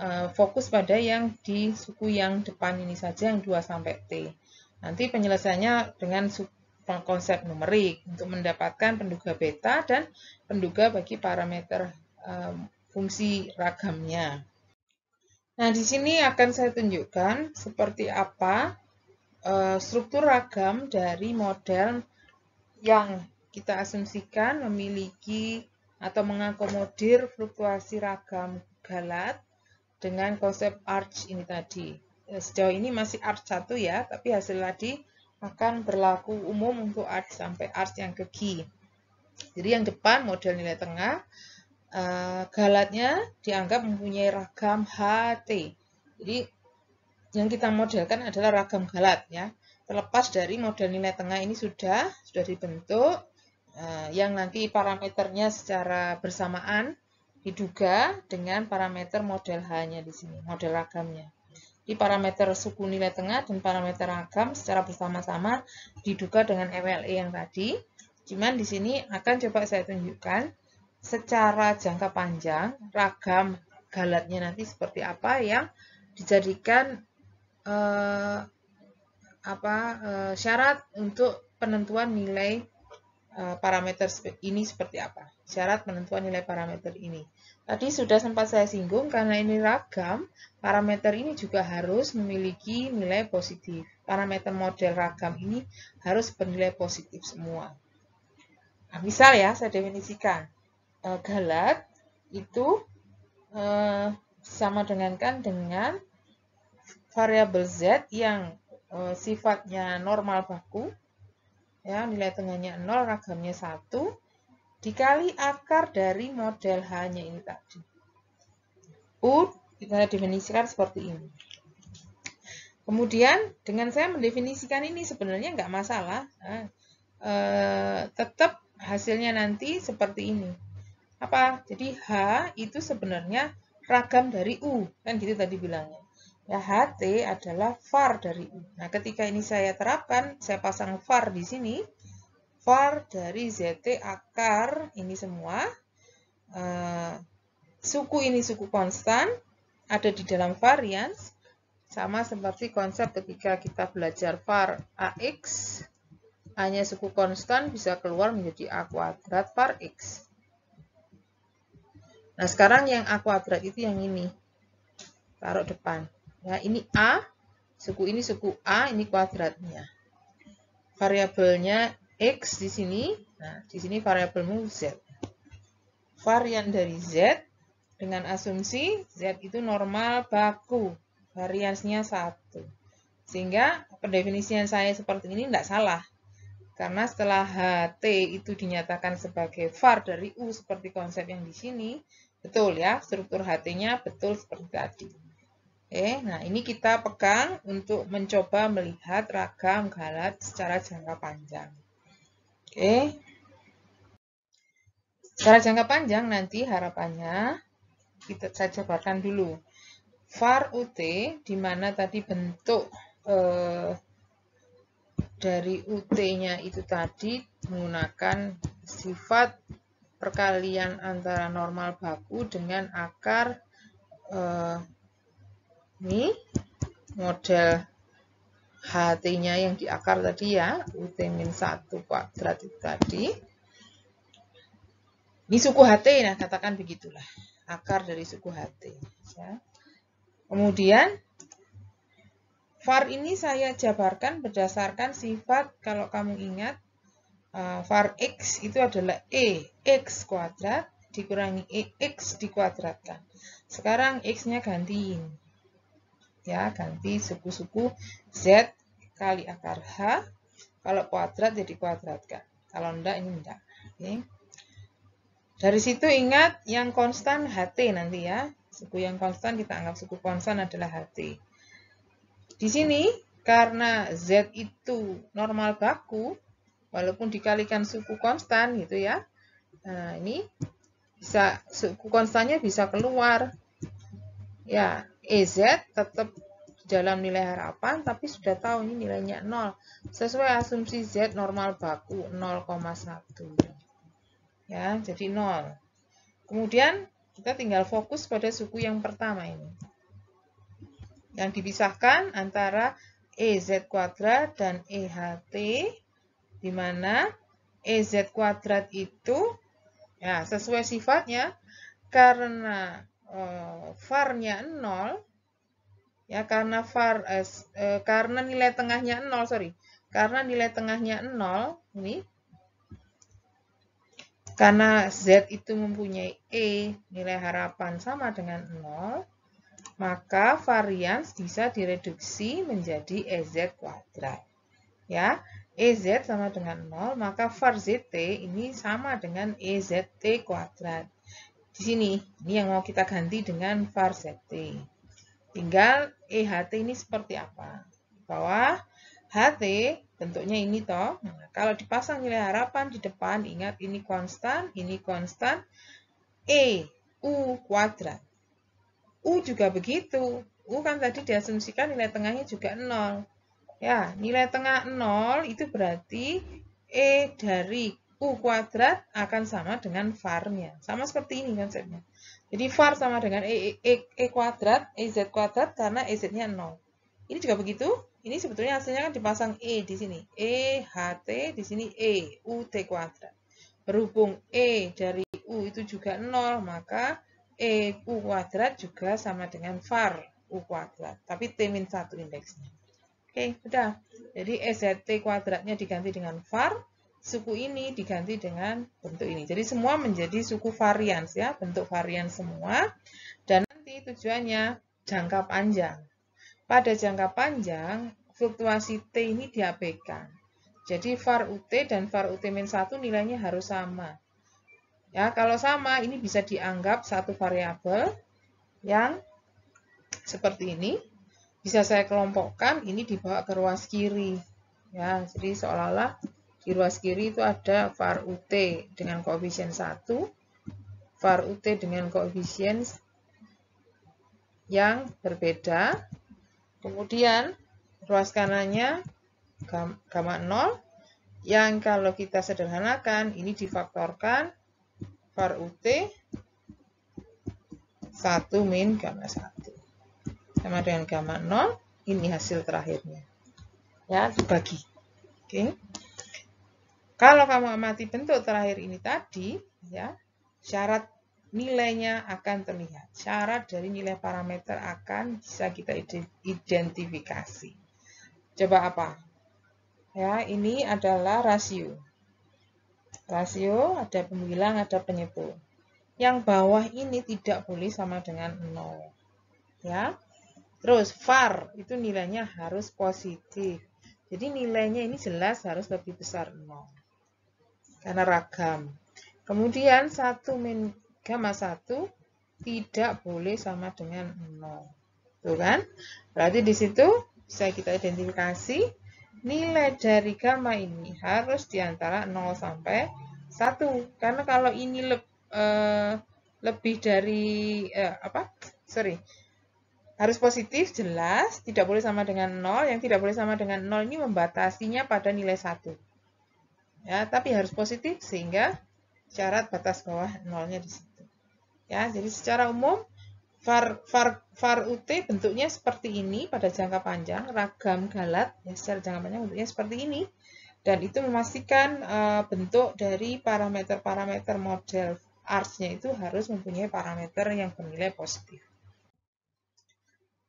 uh, fokus pada yang di suku yang depan ini saja, yang 2 sampai T. Nanti penyelesaiannya dengan konsep numerik untuk mendapatkan penduga beta dan penduga bagi parameter um, fungsi ragamnya. Nah, di sini akan saya tunjukkan seperti apa uh, struktur ragam dari model yang kita asumsikan memiliki atau mengakomodir fluktuasi ragam galat dengan konsep arch ini tadi. Eh, sejauh ini masih art 1 ya, tapi hasil tadi akan berlaku umum untuk art sampai art yang ke G. Jadi yang depan model nilai tengah, eh, galatnya dianggap mempunyai ragam HT. Jadi yang kita modelkan adalah ragam galat ya. Terlepas dari model nilai tengah ini sudah sudah dibentuk, eh, yang nanti parameternya secara bersamaan diduga dengan parameter model H-nya di sini, model ragamnya. Jadi parameter suku nilai tengah dan parameter ragam secara bersama-sama diduga dengan MLE yang tadi. Cuman di sini akan coba saya tunjukkan secara jangka panjang ragam galatnya nanti seperti apa yang dijadikan eh, apa eh, syarat untuk penentuan nilai eh, parameter ini seperti apa. Syarat penentuan nilai parameter ini. Tadi sudah sempat saya singgung karena ini ragam, parameter ini juga harus memiliki nilai positif. Parameter model ragam ini harus bernilai positif semua. Nah, misal ya, saya definisikan. E, galat itu e, sama dengan kan dengan variabel Z yang e, sifatnya normal baku, ya, nilai tengahnya 0, ragamnya 1, dikali akar dari model H-nya ini tadi. U kita definisikan seperti ini. Kemudian dengan saya mendefinisikan ini sebenarnya nggak masalah. Nah, e, tetap hasilnya nanti seperti ini. Apa? Jadi H itu sebenarnya ragam dari U. Kan gitu tadi bilangnya. Ya, HT adalah var dari U. Nah, ketika ini saya terapkan, saya pasang var di sini var dari ZT akar ini semua uh, suku ini suku konstan ada di dalam varians sama seperti konsep ketika kita belajar var AX hanya suku konstan bisa keluar menjadi A kuadrat var X nah sekarang yang A kuadrat itu yang ini taruh depan ya ini A suku ini suku A ini kuadratnya variabelnya X di sini. Nah, di sini variabelmu Z. Varian dari Z dengan asumsi Z itu normal baku. Variasinya satu. Sehingga pendefinisian saya seperti ini tidak salah. Karena setelah HT itu dinyatakan sebagai var dari U seperti konsep yang di sini, betul ya, struktur HT-nya betul seperti tadi. Oke, nah ini kita pegang untuk mencoba melihat ragam galat secara jangka panjang. Oke. Secara jangka panjang nanti harapannya kita saya jabarkan dulu. VAR UT di mana tadi bentuk eh, dari UT-nya itu tadi menggunakan sifat perkalian antara normal baku dengan akar eh, ini model HT-nya yang di akar tadi ya, UT 1 kuadrat itu tadi. Ini suku HT, nah katakan begitulah. Akar dari suku HT. Ya. Kemudian, var ini saya jabarkan berdasarkan sifat, kalau kamu ingat, var eh, x itu adalah e, x kuadrat dikurangi e, x dikuadratkan. Sekarang x-nya gantiin ya ganti suku-suku Z kali akar H kalau kuadrat jadi kuadrat kan kalau ndak ini ndak okay. dari situ ingat yang konstan HT nanti ya suku yang konstan kita anggap suku konstan adalah HT di sini karena Z itu normal baku walaupun dikalikan suku konstan gitu ya nah ini bisa suku konstannya bisa keluar ya EZ tetap dalam nilai harapan, tapi sudah tahu ini nilainya 0. Sesuai asumsi Z normal baku 0,1. Ya, jadi 0. Kemudian kita tinggal fokus pada suku yang pertama ini. Yang dipisahkan antara EZ kuadrat dan EHT, di mana EZ kuadrat itu ya, sesuai sifatnya, karena uh, varnya 0 ya karena var eh, eh, karena nilai tengahnya 0 sorry karena nilai tengahnya 0 ini karena Z itu mempunyai E nilai harapan sama dengan 0 maka varians bisa direduksi menjadi EZ kuadrat ya EZ sama dengan 0 maka var ZT ini sama dengan EZT kuadrat di sini. Ini yang mau kita ganti dengan var zt. Tinggal EHT ini seperti apa? Di bawah HT bentuknya ini toh. Nah, kalau dipasang nilai harapan di depan, ingat ini konstan, ini konstan. E, U kuadrat. U juga begitu. U kan tadi diasumsikan nilai tengahnya juga 0. Ya, nilai tengah 0 itu berarti E dari U kuadrat akan sama dengan varnya. Sama seperti ini konsepnya. Jadi var sama dengan E, e, e kuadrat, EZ kuadrat karena EZ-nya 0. Ini juga begitu. Ini sebetulnya hasilnya kan dipasang E di sini. E, HT, di sini E, UT kuadrat. Berhubung E dari U itu juga 0, maka E U kuadrat juga sama dengan var U kuadrat. Tapi T min 1 indeksnya. Oke, sudah. Jadi EZT kuadratnya diganti dengan var suku ini diganti dengan bentuk ini. Jadi semua menjadi suku varian ya, bentuk varian semua. Dan nanti tujuannya jangka panjang. Pada jangka panjang, fluktuasi T ini diabaikan. Jadi var UT dan var UT 1 nilainya harus sama. Ya, kalau sama ini bisa dianggap satu variabel yang seperti ini. Bisa saya kelompokkan ini dibawa ke ruas kiri. Ya, jadi seolah-olah di ruas kiri itu ada var UT dengan koefisien 1, var UT dengan koefisien yang berbeda. Kemudian ruas kanannya gamma 0 yang kalau kita sederhanakan ini difaktorkan var UT 1 min gamma 1 sama dengan gamma 0 ini hasil terakhirnya ya dibagi oke okay. Kalau kamu amati bentuk terakhir ini tadi, ya syarat nilainya akan terlihat. Syarat dari nilai parameter akan bisa kita identifikasi. Coba apa? Ya, ini adalah rasio. Rasio ada pembilang, ada penyebul. Yang bawah ini tidak boleh sama dengan 0. Ya. Terus var itu nilainya harus positif. Jadi nilainya ini jelas harus lebih besar 0 karena ragam. Kemudian satu min gamma 1 tidak boleh sama dengan nol, Tuh kan? Berarti di situ bisa kita identifikasi nilai dari gamma ini harus diantara nol sampai satu. Karena kalau ini le, uh, eh, lebih dari, uh, apa? Sorry, harus positif jelas, tidak boleh sama dengan nol. Yang tidak boleh sama dengan nol ini membatasinya pada nilai satu ya tapi harus positif sehingga syarat batas bawah nolnya di situ ya jadi secara umum var var var ut bentuknya seperti ini pada jangka panjang ragam galat ya secara jangka panjang bentuknya seperti ini dan itu memastikan uh, bentuk dari parameter-parameter model arch nya itu harus mempunyai parameter yang bernilai positif.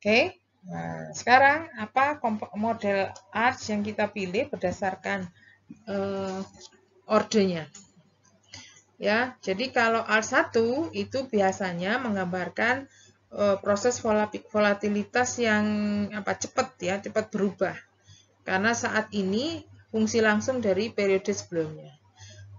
Oke, okay. nah, sekarang apa model arch yang kita pilih berdasarkan uh, ordenya. Ya, jadi kalau R1 itu biasanya menggambarkan uh, proses volatilitas yang apa cepat ya, cepat berubah. Karena saat ini fungsi langsung dari periode sebelumnya.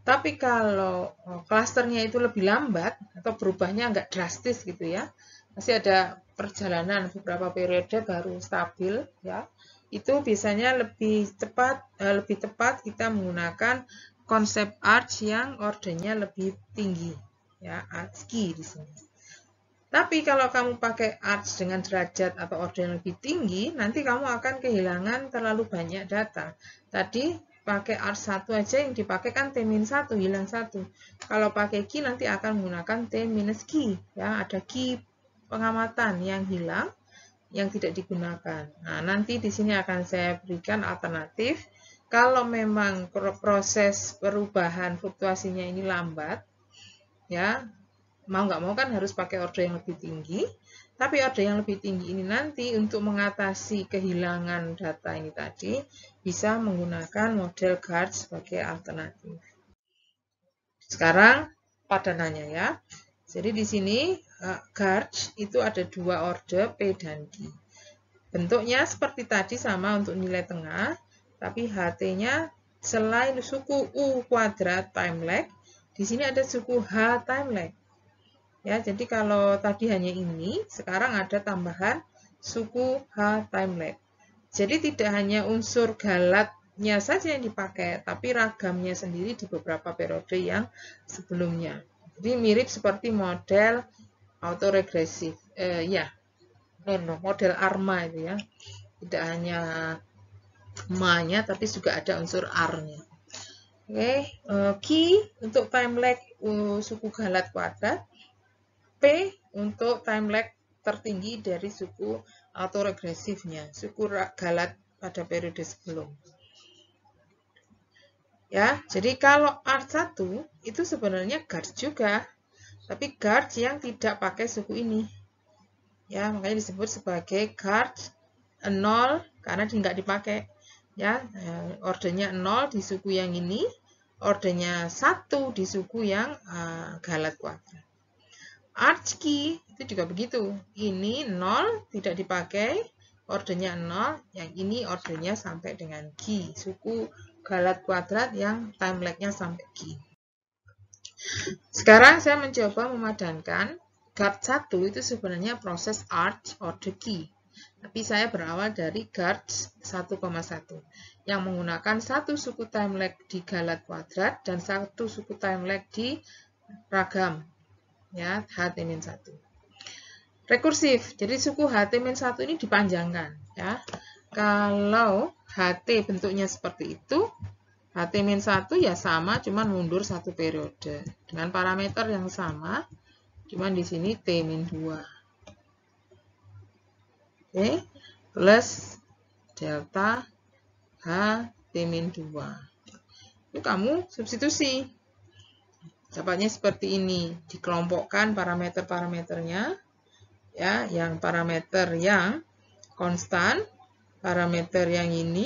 Tapi kalau eh, klasternya itu lebih lambat atau berubahnya agak drastis gitu ya, masih ada perjalanan beberapa periode baru stabil ya itu biasanya lebih cepat eh, lebih tepat kita menggunakan konsep arch yang ordernya lebih tinggi ya arch key di sini. Tapi kalau kamu pakai arch dengan derajat atau order yang lebih tinggi, nanti kamu akan kehilangan terlalu banyak data. Tadi pakai arch 1 aja yang dipakai kan T-1, hilang satu Kalau pakai key nanti akan menggunakan T-key. Ya, ada key pengamatan yang hilang, yang tidak digunakan. Nah, nanti di sini akan saya berikan alternatif. Kalau memang proses perubahan fluktuasinya ini lambat, ya mau nggak mau kan harus pakai order yang lebih tinggi. Tapi order yang lebih tinggi ini nanti untuk mengatasi kehilangan data ini tadi bisa menggunakan model guard sebagai alternatif. Sekarang padanannya ya. Jadi di sini Eh, Garch itu ada dua order P dan G. Bentuknya seperti tadi sama untuk nilai tengah, tapi HT-nya selain suku U kuadrat time lag, di sini ada suku H time lag. Ya, jadi kalau tadi hanya ini, sekarang ada tambahan suku H time lag. Jadi tidak hanya unsur galatnya saja yang dipakai, tapi ragamnya sendiri di beberapa periode yang sebelumnya. Jadi mirip seperti model autoregresif eh, ya no no model arma itu ya tidak hanya ma-nya tapi juga ada unsur r-nya oke okay. uh, ki untuk time lag uh, suku galat kuadrat p untuk time lag tertinggi dari suku autoregresifnya suku galat pada periode sebelum ya jadi kalau R1 itu sebenarnya Gar juga tapi guard yang tidak pakai suku ini. Ya, makanya disebut sebagai guard 0 karena nggak dipakai. Ya, eh, ordernya 0 di suku yang ini, ordernya 1 di suku yang uh, galat kuadrat. Archki itu juga begitu. Ini 0 tidak dipakai, ordernya 0, yang ini ordernya sampai dengan G, suku galat kuadrat yang time lagnya sampai G. Sekarang saya mencoba memadankan guard 1 itu sebenarnya proses arch the key. Tapi saya berawal dari guard 1,1 yang menggunakan satu suku time lag di galat kuadrat dan satu suku time lag di ragam ya HT-1. Rekursif, jadi suku HT-1 ini dipanjangkan ya. Kalau HT bentuknya seperti itu, Ht nah, 1 ya sama, cuman mundur satu periode. Dengan parameter yang sama, cuman di sini T-2. Oke, plus delta Ht T-2. Itu kamu substitusi. Dapatnya seperti ini, dikelompokkan parameter-parameternya. ya Yang parameter yang konstan, parameter yang ini,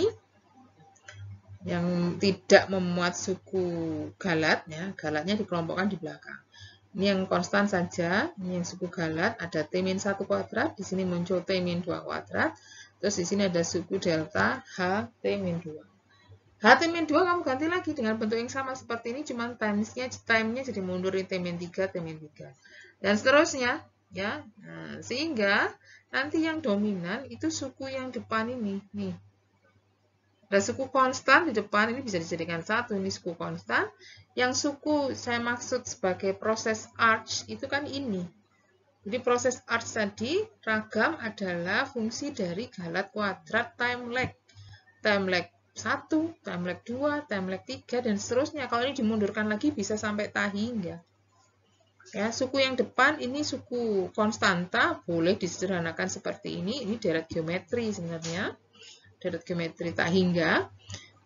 yang tidak memuat suku Galat ya Galatnya dikelompokkan di belakang ini yang konstan saja ini yang suku Galat ada T 1 kuadrat di sini muncul T 2 kuadrat terus di sini ada suku delta H T 2 H t 2 kamu ganti lagi dengan bentuk yang sama seperti ini, cuman timesnya time-nya jadi mundurin T 3, T 3. Dan seterusnya, ya. Nah, sehingga nanti yang dominan itu suku yang depan ini, nih. Ada suku konstan di depan, ini bisa dijadikan satu, ini suku konstan. Yang suku saya maksud sebagai proses arch itu kan ini. Jadi proses arch tadi, ragam adalah fungsi dari galat kuadrat time lag. Time lag 1, time lag 2, time lag 3, dan seterusnya. Kalau ini dimundurkan lagi bisa sampai tahi hingga. Ya, suku yang depan ini suku konstanta, boleh disederhanakan seperti ini. Ini deret geometri sebenarnya deret geometri tak hingga.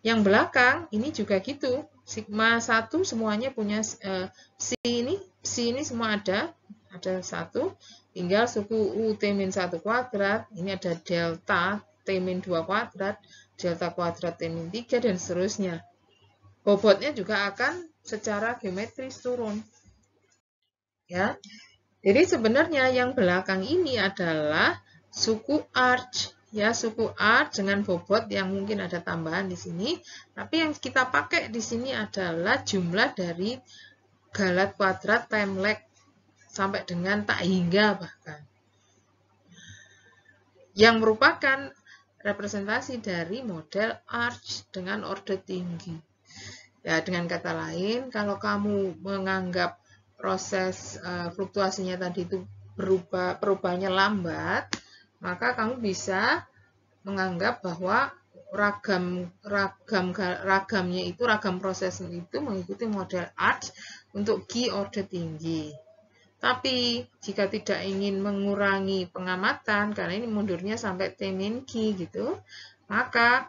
Yang belakang ini juga gitu. Sigma 1 semuanya punya C uh, eh, ini, si ini semua ada, ada satu. Tinggal suku U T 1 kuadrat, ini ada delta T 2 kuadrat, delta kuadrat T 3, dan seterusnya. Bobotnya juga akan secara geometris turun. Ya. Jadi sebenarnya yang belakang ini adalah suku arch ya suku R dengan bobot yang mungkin ada tambahan di sini. Tapi yang kita pakai di sini adalah jumlah dari galat kuadrat temlek sampai dengan tak hingga bahkan. Yang merupakan representasi dari model arch dengan order tinggi. Ya, dengan kata lain, kalau kamu menganggap proses uh, fluktuasinya tadi itu berubah perubahannya lambat, maka kamu bisa menganggap bahwa ragam ragam ragamnya itu ragam proses itu mengikuti model art untuk G order tinggi. Tapi jika tidak ingin mengurangi pengamatan karena ini mundurnya sampai T min gitu, maka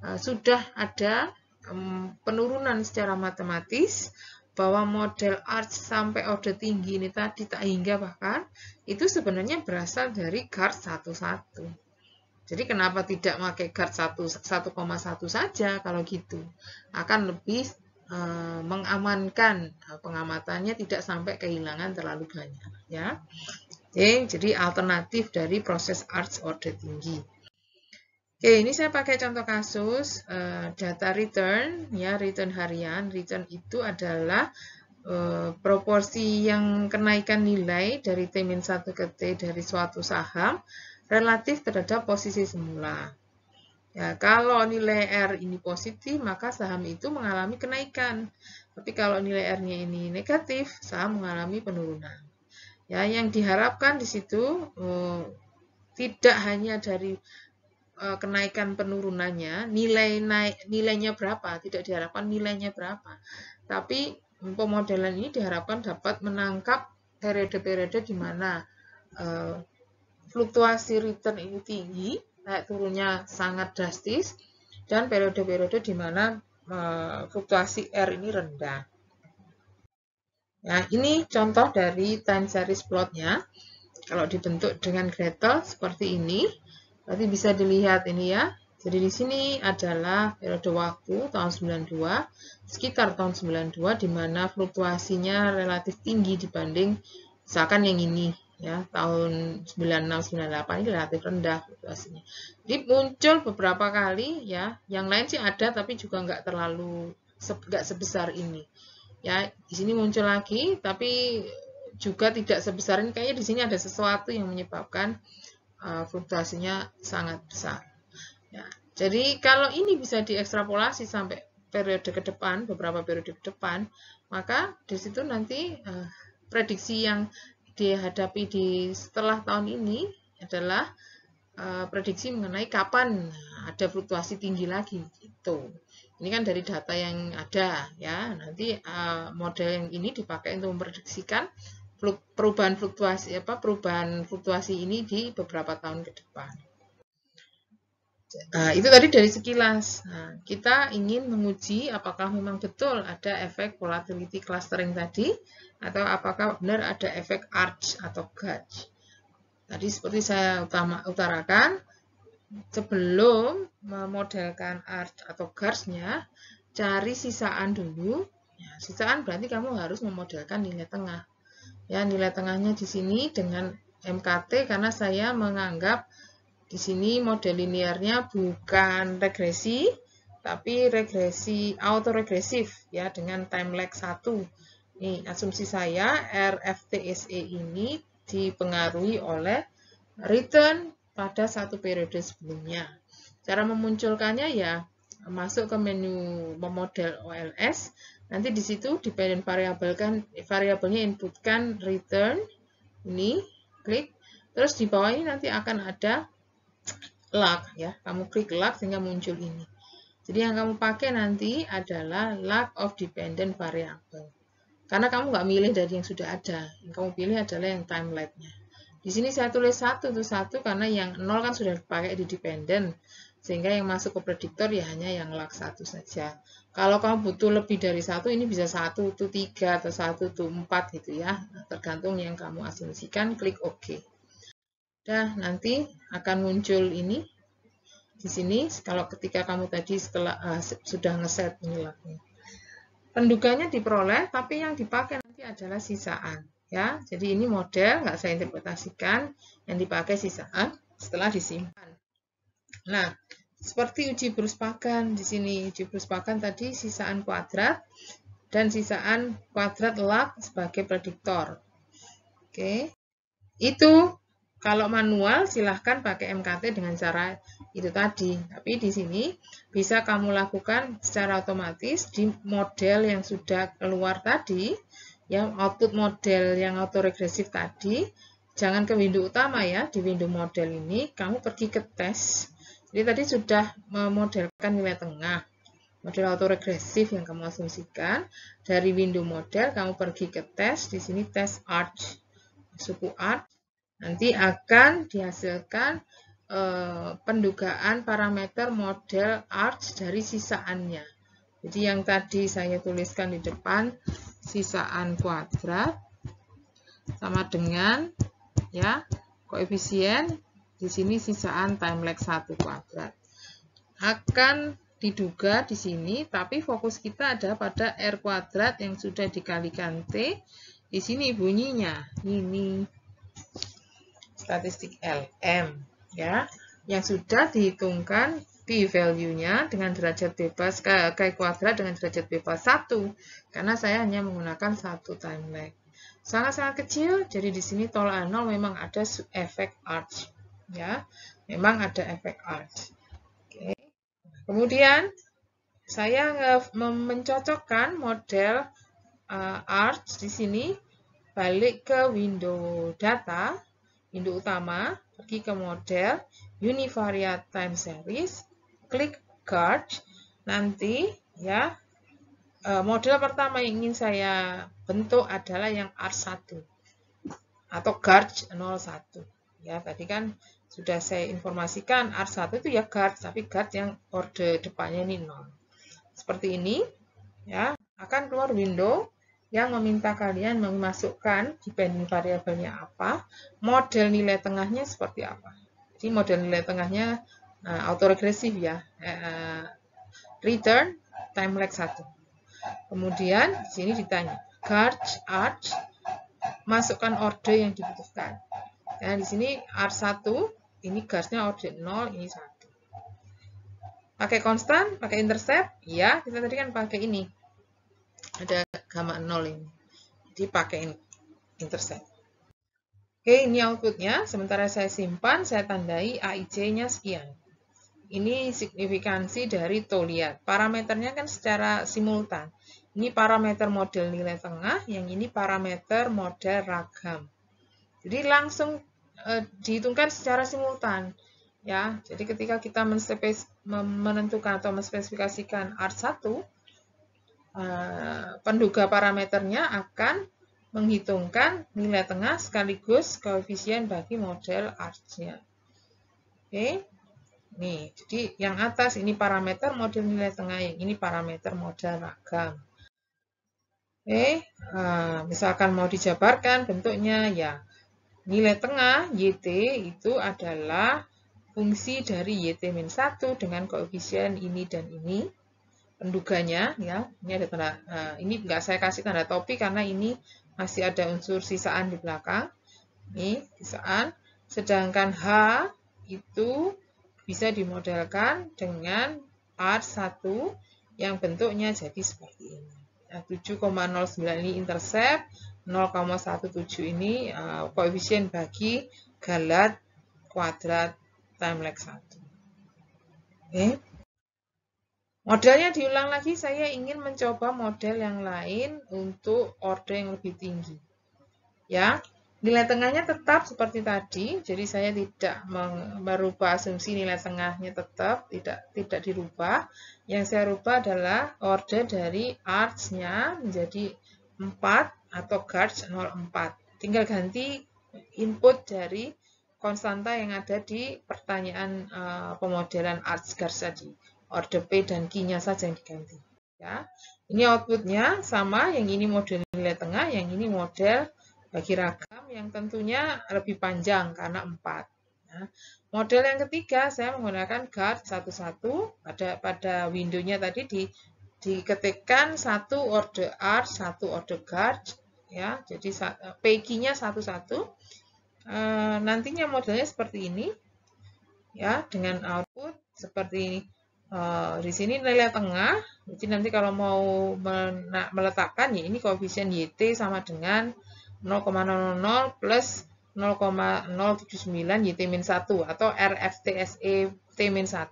uh, sudah ada um, penurunan secara matematis bahwa model arch sampai order tinggi ini tadi tak hingga bahkan itu sebenarnya berasal dari guard satu Jadi kenapa tidak pakai guard 1,1 saja kalau gitu? Akan lebih e, mengamankan eh, pengamatannya tidak sampai kehilangan terlalu banyak ya. Oke, jadi alternatif dari proses arts order tinggi. Oke, ini saya pakai contoh kasus eh, data return, ya return harian. Return itu adalah eh, proporsi yang kenaikan nilai dari T-1 ke T dari suatu saham relatif terhadap posisi semula. Ya, kalau nilai R ini positif, maka saham itu mengalami kenaikan. Tapi kalau nilai R-nya ini negatif, saham mengalami penurunan. Ya, yang diharapkan di situ uh, tidak hanya dari Eh, kenaikan penurunannya, nilai naik nilainya berapa, tidak diharapkan nilainya berapa. Tapi pemodelan ini diharapkan dapat menangkap periode-periode di mana uh, fluktuasi return ini tinggi, naik turunnya sangat drastis, dan periode-periode di mana uh, fluktuasi R ini rendah. Nah, ini contoh dari time series plotnya. Kalau dibentuk dengan Gretel seperti ini, Berarti bisa dilihat ini ya. Jadi di sini adalah periode waktu tahun 92, sekitar tahun 92 di mana fluktuasinya relatif tinggi dibanding misalkan yang ini ya, tahun 96 98 ini relatif rendah fluktuasinya. Jadi muncul beberapa kali ya. Yang lain sih ada tapi juga nggak terlalu nggak sebesar ini. Ya, di sini muncul lagi tapi juga tidak sebesar ini kayaknya di sini ada sesuatu yang menyebabkan uh, fluktuasinya sangat besar. Ya, jadi kalau ini bisa diekstrapolasi sampai periode ke depan, beberapa periode ke depan, maka di situ nanti uh, prediksi yang dihadapi di setelah tahun ini adalah uh, prediksi mengenai kapan ada fluktuasi tinggi lagi gitu. Ini kan dari data yang ada ya. Nanti uh, model yang ini dipakai untuk memprediksikan perubahan fluktuasi apa perubahan fluktuasi ini di beberapa tahun ke depan. Nah, itu tadi dari sekilas. Nah, kita ingin menguji apakah memang betul ada efek volatility clustering tadi atau apakah benar ada efek arch atau gauge. Tadi seperti saya utama, utarakan, sebelum memodelkan arch atau gauge-nya, cari sisaan dulu. Ya, sisaan berarti kamu harus memodelkan nilai tengah. Ya, nilai tengahnya di sini dengan MKT karena saya menganggap di sini model linearnya bukan regresi, tapi regresi autoregresif ya dengan time lag 1. Nih, asumsi saya RFTSE ini dipengaruhi oleh return pada satu periode sebelumnya. Cara memunculkannya ya masuk ke menu memodel OLS, Nanti di situ dependent variable kan variabelnya inputkan return ini klik terus di bawah ini nanti akan ada lock ya. Kamu klik lock sehingga muncul ini. Jadi yang kamu pakai nanti adalah lock of dependent variable. Karena kamu nggak milih dari yang sudah ada. Yang kamu pilih adalah yang time lagnya nya Di sini saya tulis satu itu satu karena yang nol kan sudah dipakai di dependent. Sehingga yang masuk ke prediktor ya hanya yang lock satu saja. Kalau kamu butuh lebih dari satu, ini bisa satu, itu tiga, atau satu, itu empat gitu ya. Nah, tergantung yang kamu asumsikan, klik OK. Dah, nanti akan muncul ini. Di sini, kalau ketika kamu tadi setelah uh, sudah ngeset ini lagunya. Pendugannya diperoleh, tapi yang dipakai nanti adalah sisaan. ya. Jadi ini model, nggak saya interpretasikan, yang dipakai sisaan setelah disimpan. Nah, seperti uji beruspakan di sini, uji beruspakan tadi sisaan kuadrat dan sisaan kuadrat log sebagai prediktor. Oke. Itu kalau manual silahkan pakai MKT dengan cara itu tadi. Tapi di sini bisa kamu lakukan secara otomatis di model yang sudah keluar tadi, yang output model yang autoregresif tadi. Jangan ke window utama ya, di window model ini kamu pergi ke test jadi tadi sudah memodelkan nilai tengah, model autoregresif yang kamu asumsikan. Dari window model, kamu pergi ke test di sini test ARCH, suku ARCH Nanti akan dihasilkan eh, pendugaan parameter model ARCH dari sisaannya. Jadi yang tadi saya tuliskan di depan, sisaan kuadrat sama dengan ya koefisien di sini sisaan time lag 1 kuadrat. Akan diduga di sini, tapi fokus kita ada pada R kuadrat yang sudah dikalikan T. Di sini bunyinya, ini statistik LM. ya Yang sudah dihitungkan p-value-nya dengan derajat bebas k, k kuadrat dengan derajat bebas 1 karena saya hanya menggunakan satu time lag sangat-sangat kecil jadi di sini tolak 0 memang ada efek arch ya memang ada efek art Oke. kemudian saya mencocokkan model uh, art di sini balik ke window data window utama pergi ke model univariate time series klik card nanti ya eh, model pertama yang ingin saya bentuk adalah yang R1 atau GARCH 01 ya tadi kan sudah saya informasikan R1 itu ya guard, tapi guard yang order depannya ini nol. Seperti ini, ya akan keluar window yang meminta kalian memasukkan dependent variabelnya apa, model nilai tengahnya seperti apa. Jadi model nilai tengahnya uh, eh, autoregresif ya, uh, return time lag 1. Kemudian di sini ditanya, guard arch, masukkan order yang dibutuhkan. Dan ya, di sini R1 ini gasnya orbit 0, ini 1. Pakai konstan, pakai intercept, ya kita tadi kan pakai ini. Ada gamma 0 ini. Jadi pakai intercept. Oke, ini outputnya. Sementara saya simpan, saya tandai AIC-nya sekian. Ini signifikansi dari Toliat. Parameternya kan secara simultan. Ini parameter model nilai tengah, yang ini parameter model ragam. Jadi langsung Eh, dihitungkan secara simultan. Ya, jadi ketika kita menentukan atau menspesifikasikan r 1 eh, penduga parameternya akan menghitungkan nilai tengah sekaligus koefisien bagi model R nya Oke, nih, jadi yang atas ini parameter model nilai tengah, yang ini parameter model ragam. Oke, eh, misalkan mau dijabarkan bentuknya ya Nilai tengah YT itu adalah fungsi dari YT 1 dengan koefisien ini dan ini. Penduganya, ya, ini ada tanda, nah, ini enggak saya kasih tanda topi karena ini masih ada unsur sisaan di belakang. Ini sisaan. Sedangkan H itu bisa dimodelkan dengan R1 yang bentuknya jadi seperti ini. 7,09 ini intercept, 0,17 ini uh, koefisien bagi galat kuadrat lag 1. Okay. Modelnya diulang lagi, saya ingin mencoba model yang lain untuk order yang lebih tinggi. Ya, Nilai tengahnya tetap seperti tadi, jadi saya tidak merubah asumsi nilai tengahnya tetap, tidak tidak dirubah. Yang saya rubah adalah order dari arts-nya menjadi 4 atau guards 04. Tinggal ganti input dari konstanta yang ada di pertanyaan uh, pemodelan arts guards tadi. Order P dan Q-nya saja yang diganti. Ya. Ini outputnya sama, yang ini model nilai tengah, yang ini model bagi ragam yang tentunya lebih panjang karena 4. Nah, model yang ketiga saya menggunakan guard satu-satu pada pada windownya tadi di diketikkan satu order art, satu order guard ya. Jadi pg satu-satu. E, nantinya modelnya seperti ini ya dengan output seperti ini. Uh, di sini nilai tengah, jadi nanti kalau mau meletakkan ya ini koefisien YT sama dengan 0,000 plus 0,079 YT 1 atau RFTSE T 1. E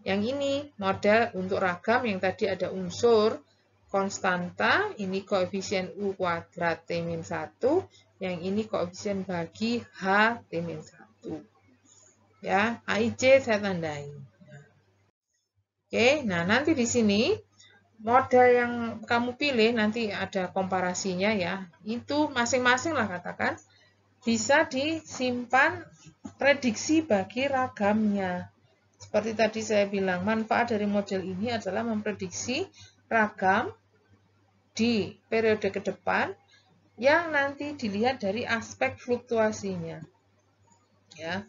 yang ini modal untuk ragam yang tadi ada unsur konstanta, ini koefisien U kuadrat T 1, yang ini koefisien bagi H T 1. Ya, AIC saya tandai. Oke, nah nanti di sini model yang kamu pilih nanti ada komparasinya ya itu masing-masing lah katakan bisa disimpan prediksi bagi ragamnya seperti tadi saya bilang manfaat dari model ini adalah memprediksi ragam di periode ke depan yang nanti dilihat dari aspek fluktuasinya ya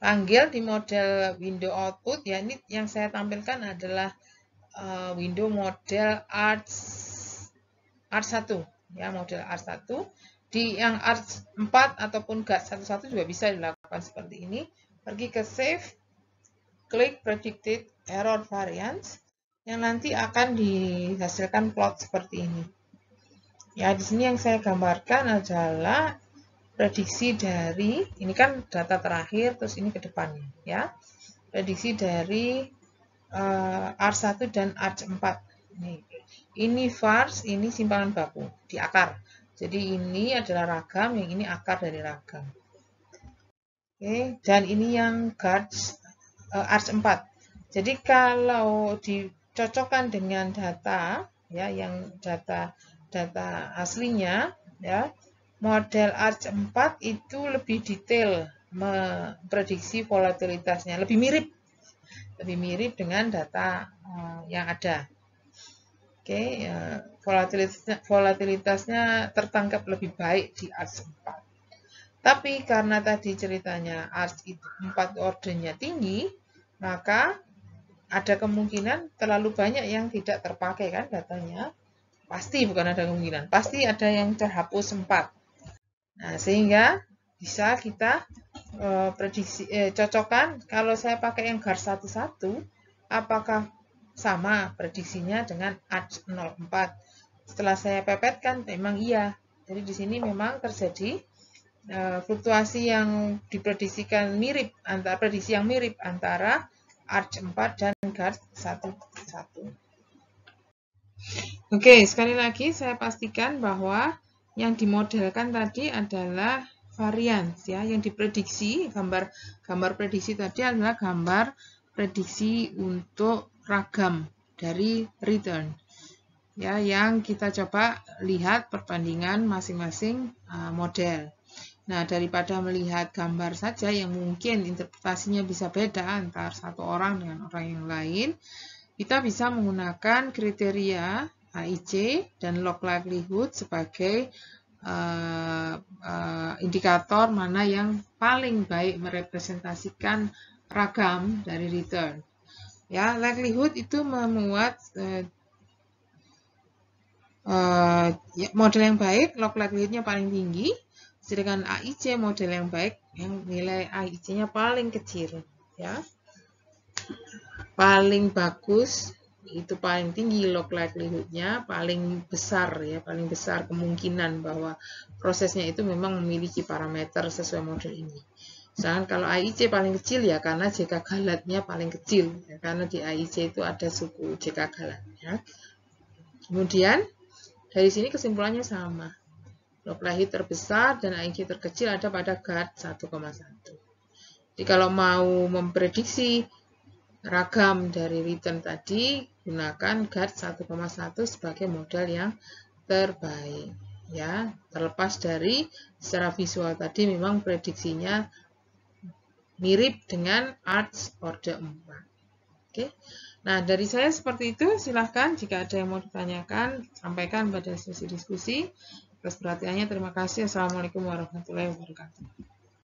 panggil di model window output ya ini yang saya tampilkan adalah uh, window model r art 1 ya model r 1 di yang r 4 ataupun satu 11 juga bisa dilakukan seperti ini pergi ke save klik predicted error variance yang nanti akan dihasilkan plot seperti ini ya di sini yang saya gambarkan adalah prediksi dari ini kan data terakhir terus ini ke depannya ya prediksi dari uh, eh, R1 dan R4 ini. ini vars, ini simpanan baku di akar jadi ini adalah ragam, yang ini akar dari ragam oke, dan ini yang guards uh, r 4 jadi kalau dicocokkan dengan data ya yang data data aslinya ya model r 4 itu lebih detail memprediksi volatilitasnya lebih mirip lebih mirip dengan data eh, yang ada. Oke, ya, volatilitasnya, volatilitasnya tertangkap lebih baik di ARS 4. Tapi karena tadi ceritanya ARS itu 4 ordernya tinggi, maka ada kemungkinan terlalu banyak yang tidak terpakai kan datanya. Pasti bukan ada kemungkinan, pasti ada yang terhapus 4. Nah, sehingga bisa kita e, prediksi eh, cocokkan kalau saya pakai yang Gar satu satu apakah sama prediksinya dengan ARCH 04 setelah saya pepetkan memang iya jadi di sini memang terjadi e, fluktuasi yang diprediksikan mirip antara prediksi yang mirip antara ARCH 4 dan Gar satu satu Oke, sekali lagi saya pastikan bahwa yang dimodelkan tadi adalah varians ya yang diprediksi gambar gambar prediksi tadi adalah gambar prediksi untuk ragam dari return ya yang kita coba lihat perbandingan masing-masing eh, model. Nah, daripada melihat gambar saja yang mungkin interpretasinya bisa beda antara satu orang dengan orang yang lain, kita bisa menggunakan kriteria AIC dan log likelihood sebagai uh, indikator mana yang paling baik merepresentasikan ragam dari return. Ya, likelihood itu memuat uh, uh, model yang baik, log likelihoodnya paling tinggi, sedangkan AIC model yang baik yang nilai AIC-nya paling kecil, ya, paling bagus itu paling tinggi log likelihoodnya paling besar ya paling besar kemungkinan bahwa prosesnya itu memang memiliki parameter sesuai model ini misalkan kalau AIC paling kecil ya karena JK galatnya paling kecil ya, karena di AIC itu ada suku JK galat ya. kemudian dari sini kesimpulannya sama log lahir terbesar dan AIC terkecil ada pada GAD 1,1 jadi kalau mau memprediksi ragam dari return tadi gunakan guard 1,1 sebagai modal yang terbaik ya terlepas dari secara visual tadi memang prediksinya mirip dengan arts order 4 oke nah dari saya seperti itu silahkan jika ada yang mau ditanyakan sampaikan pada sesi diskusi terus perhatiannya terima kasih assalamualaikum warahmatullahi wabarakatuh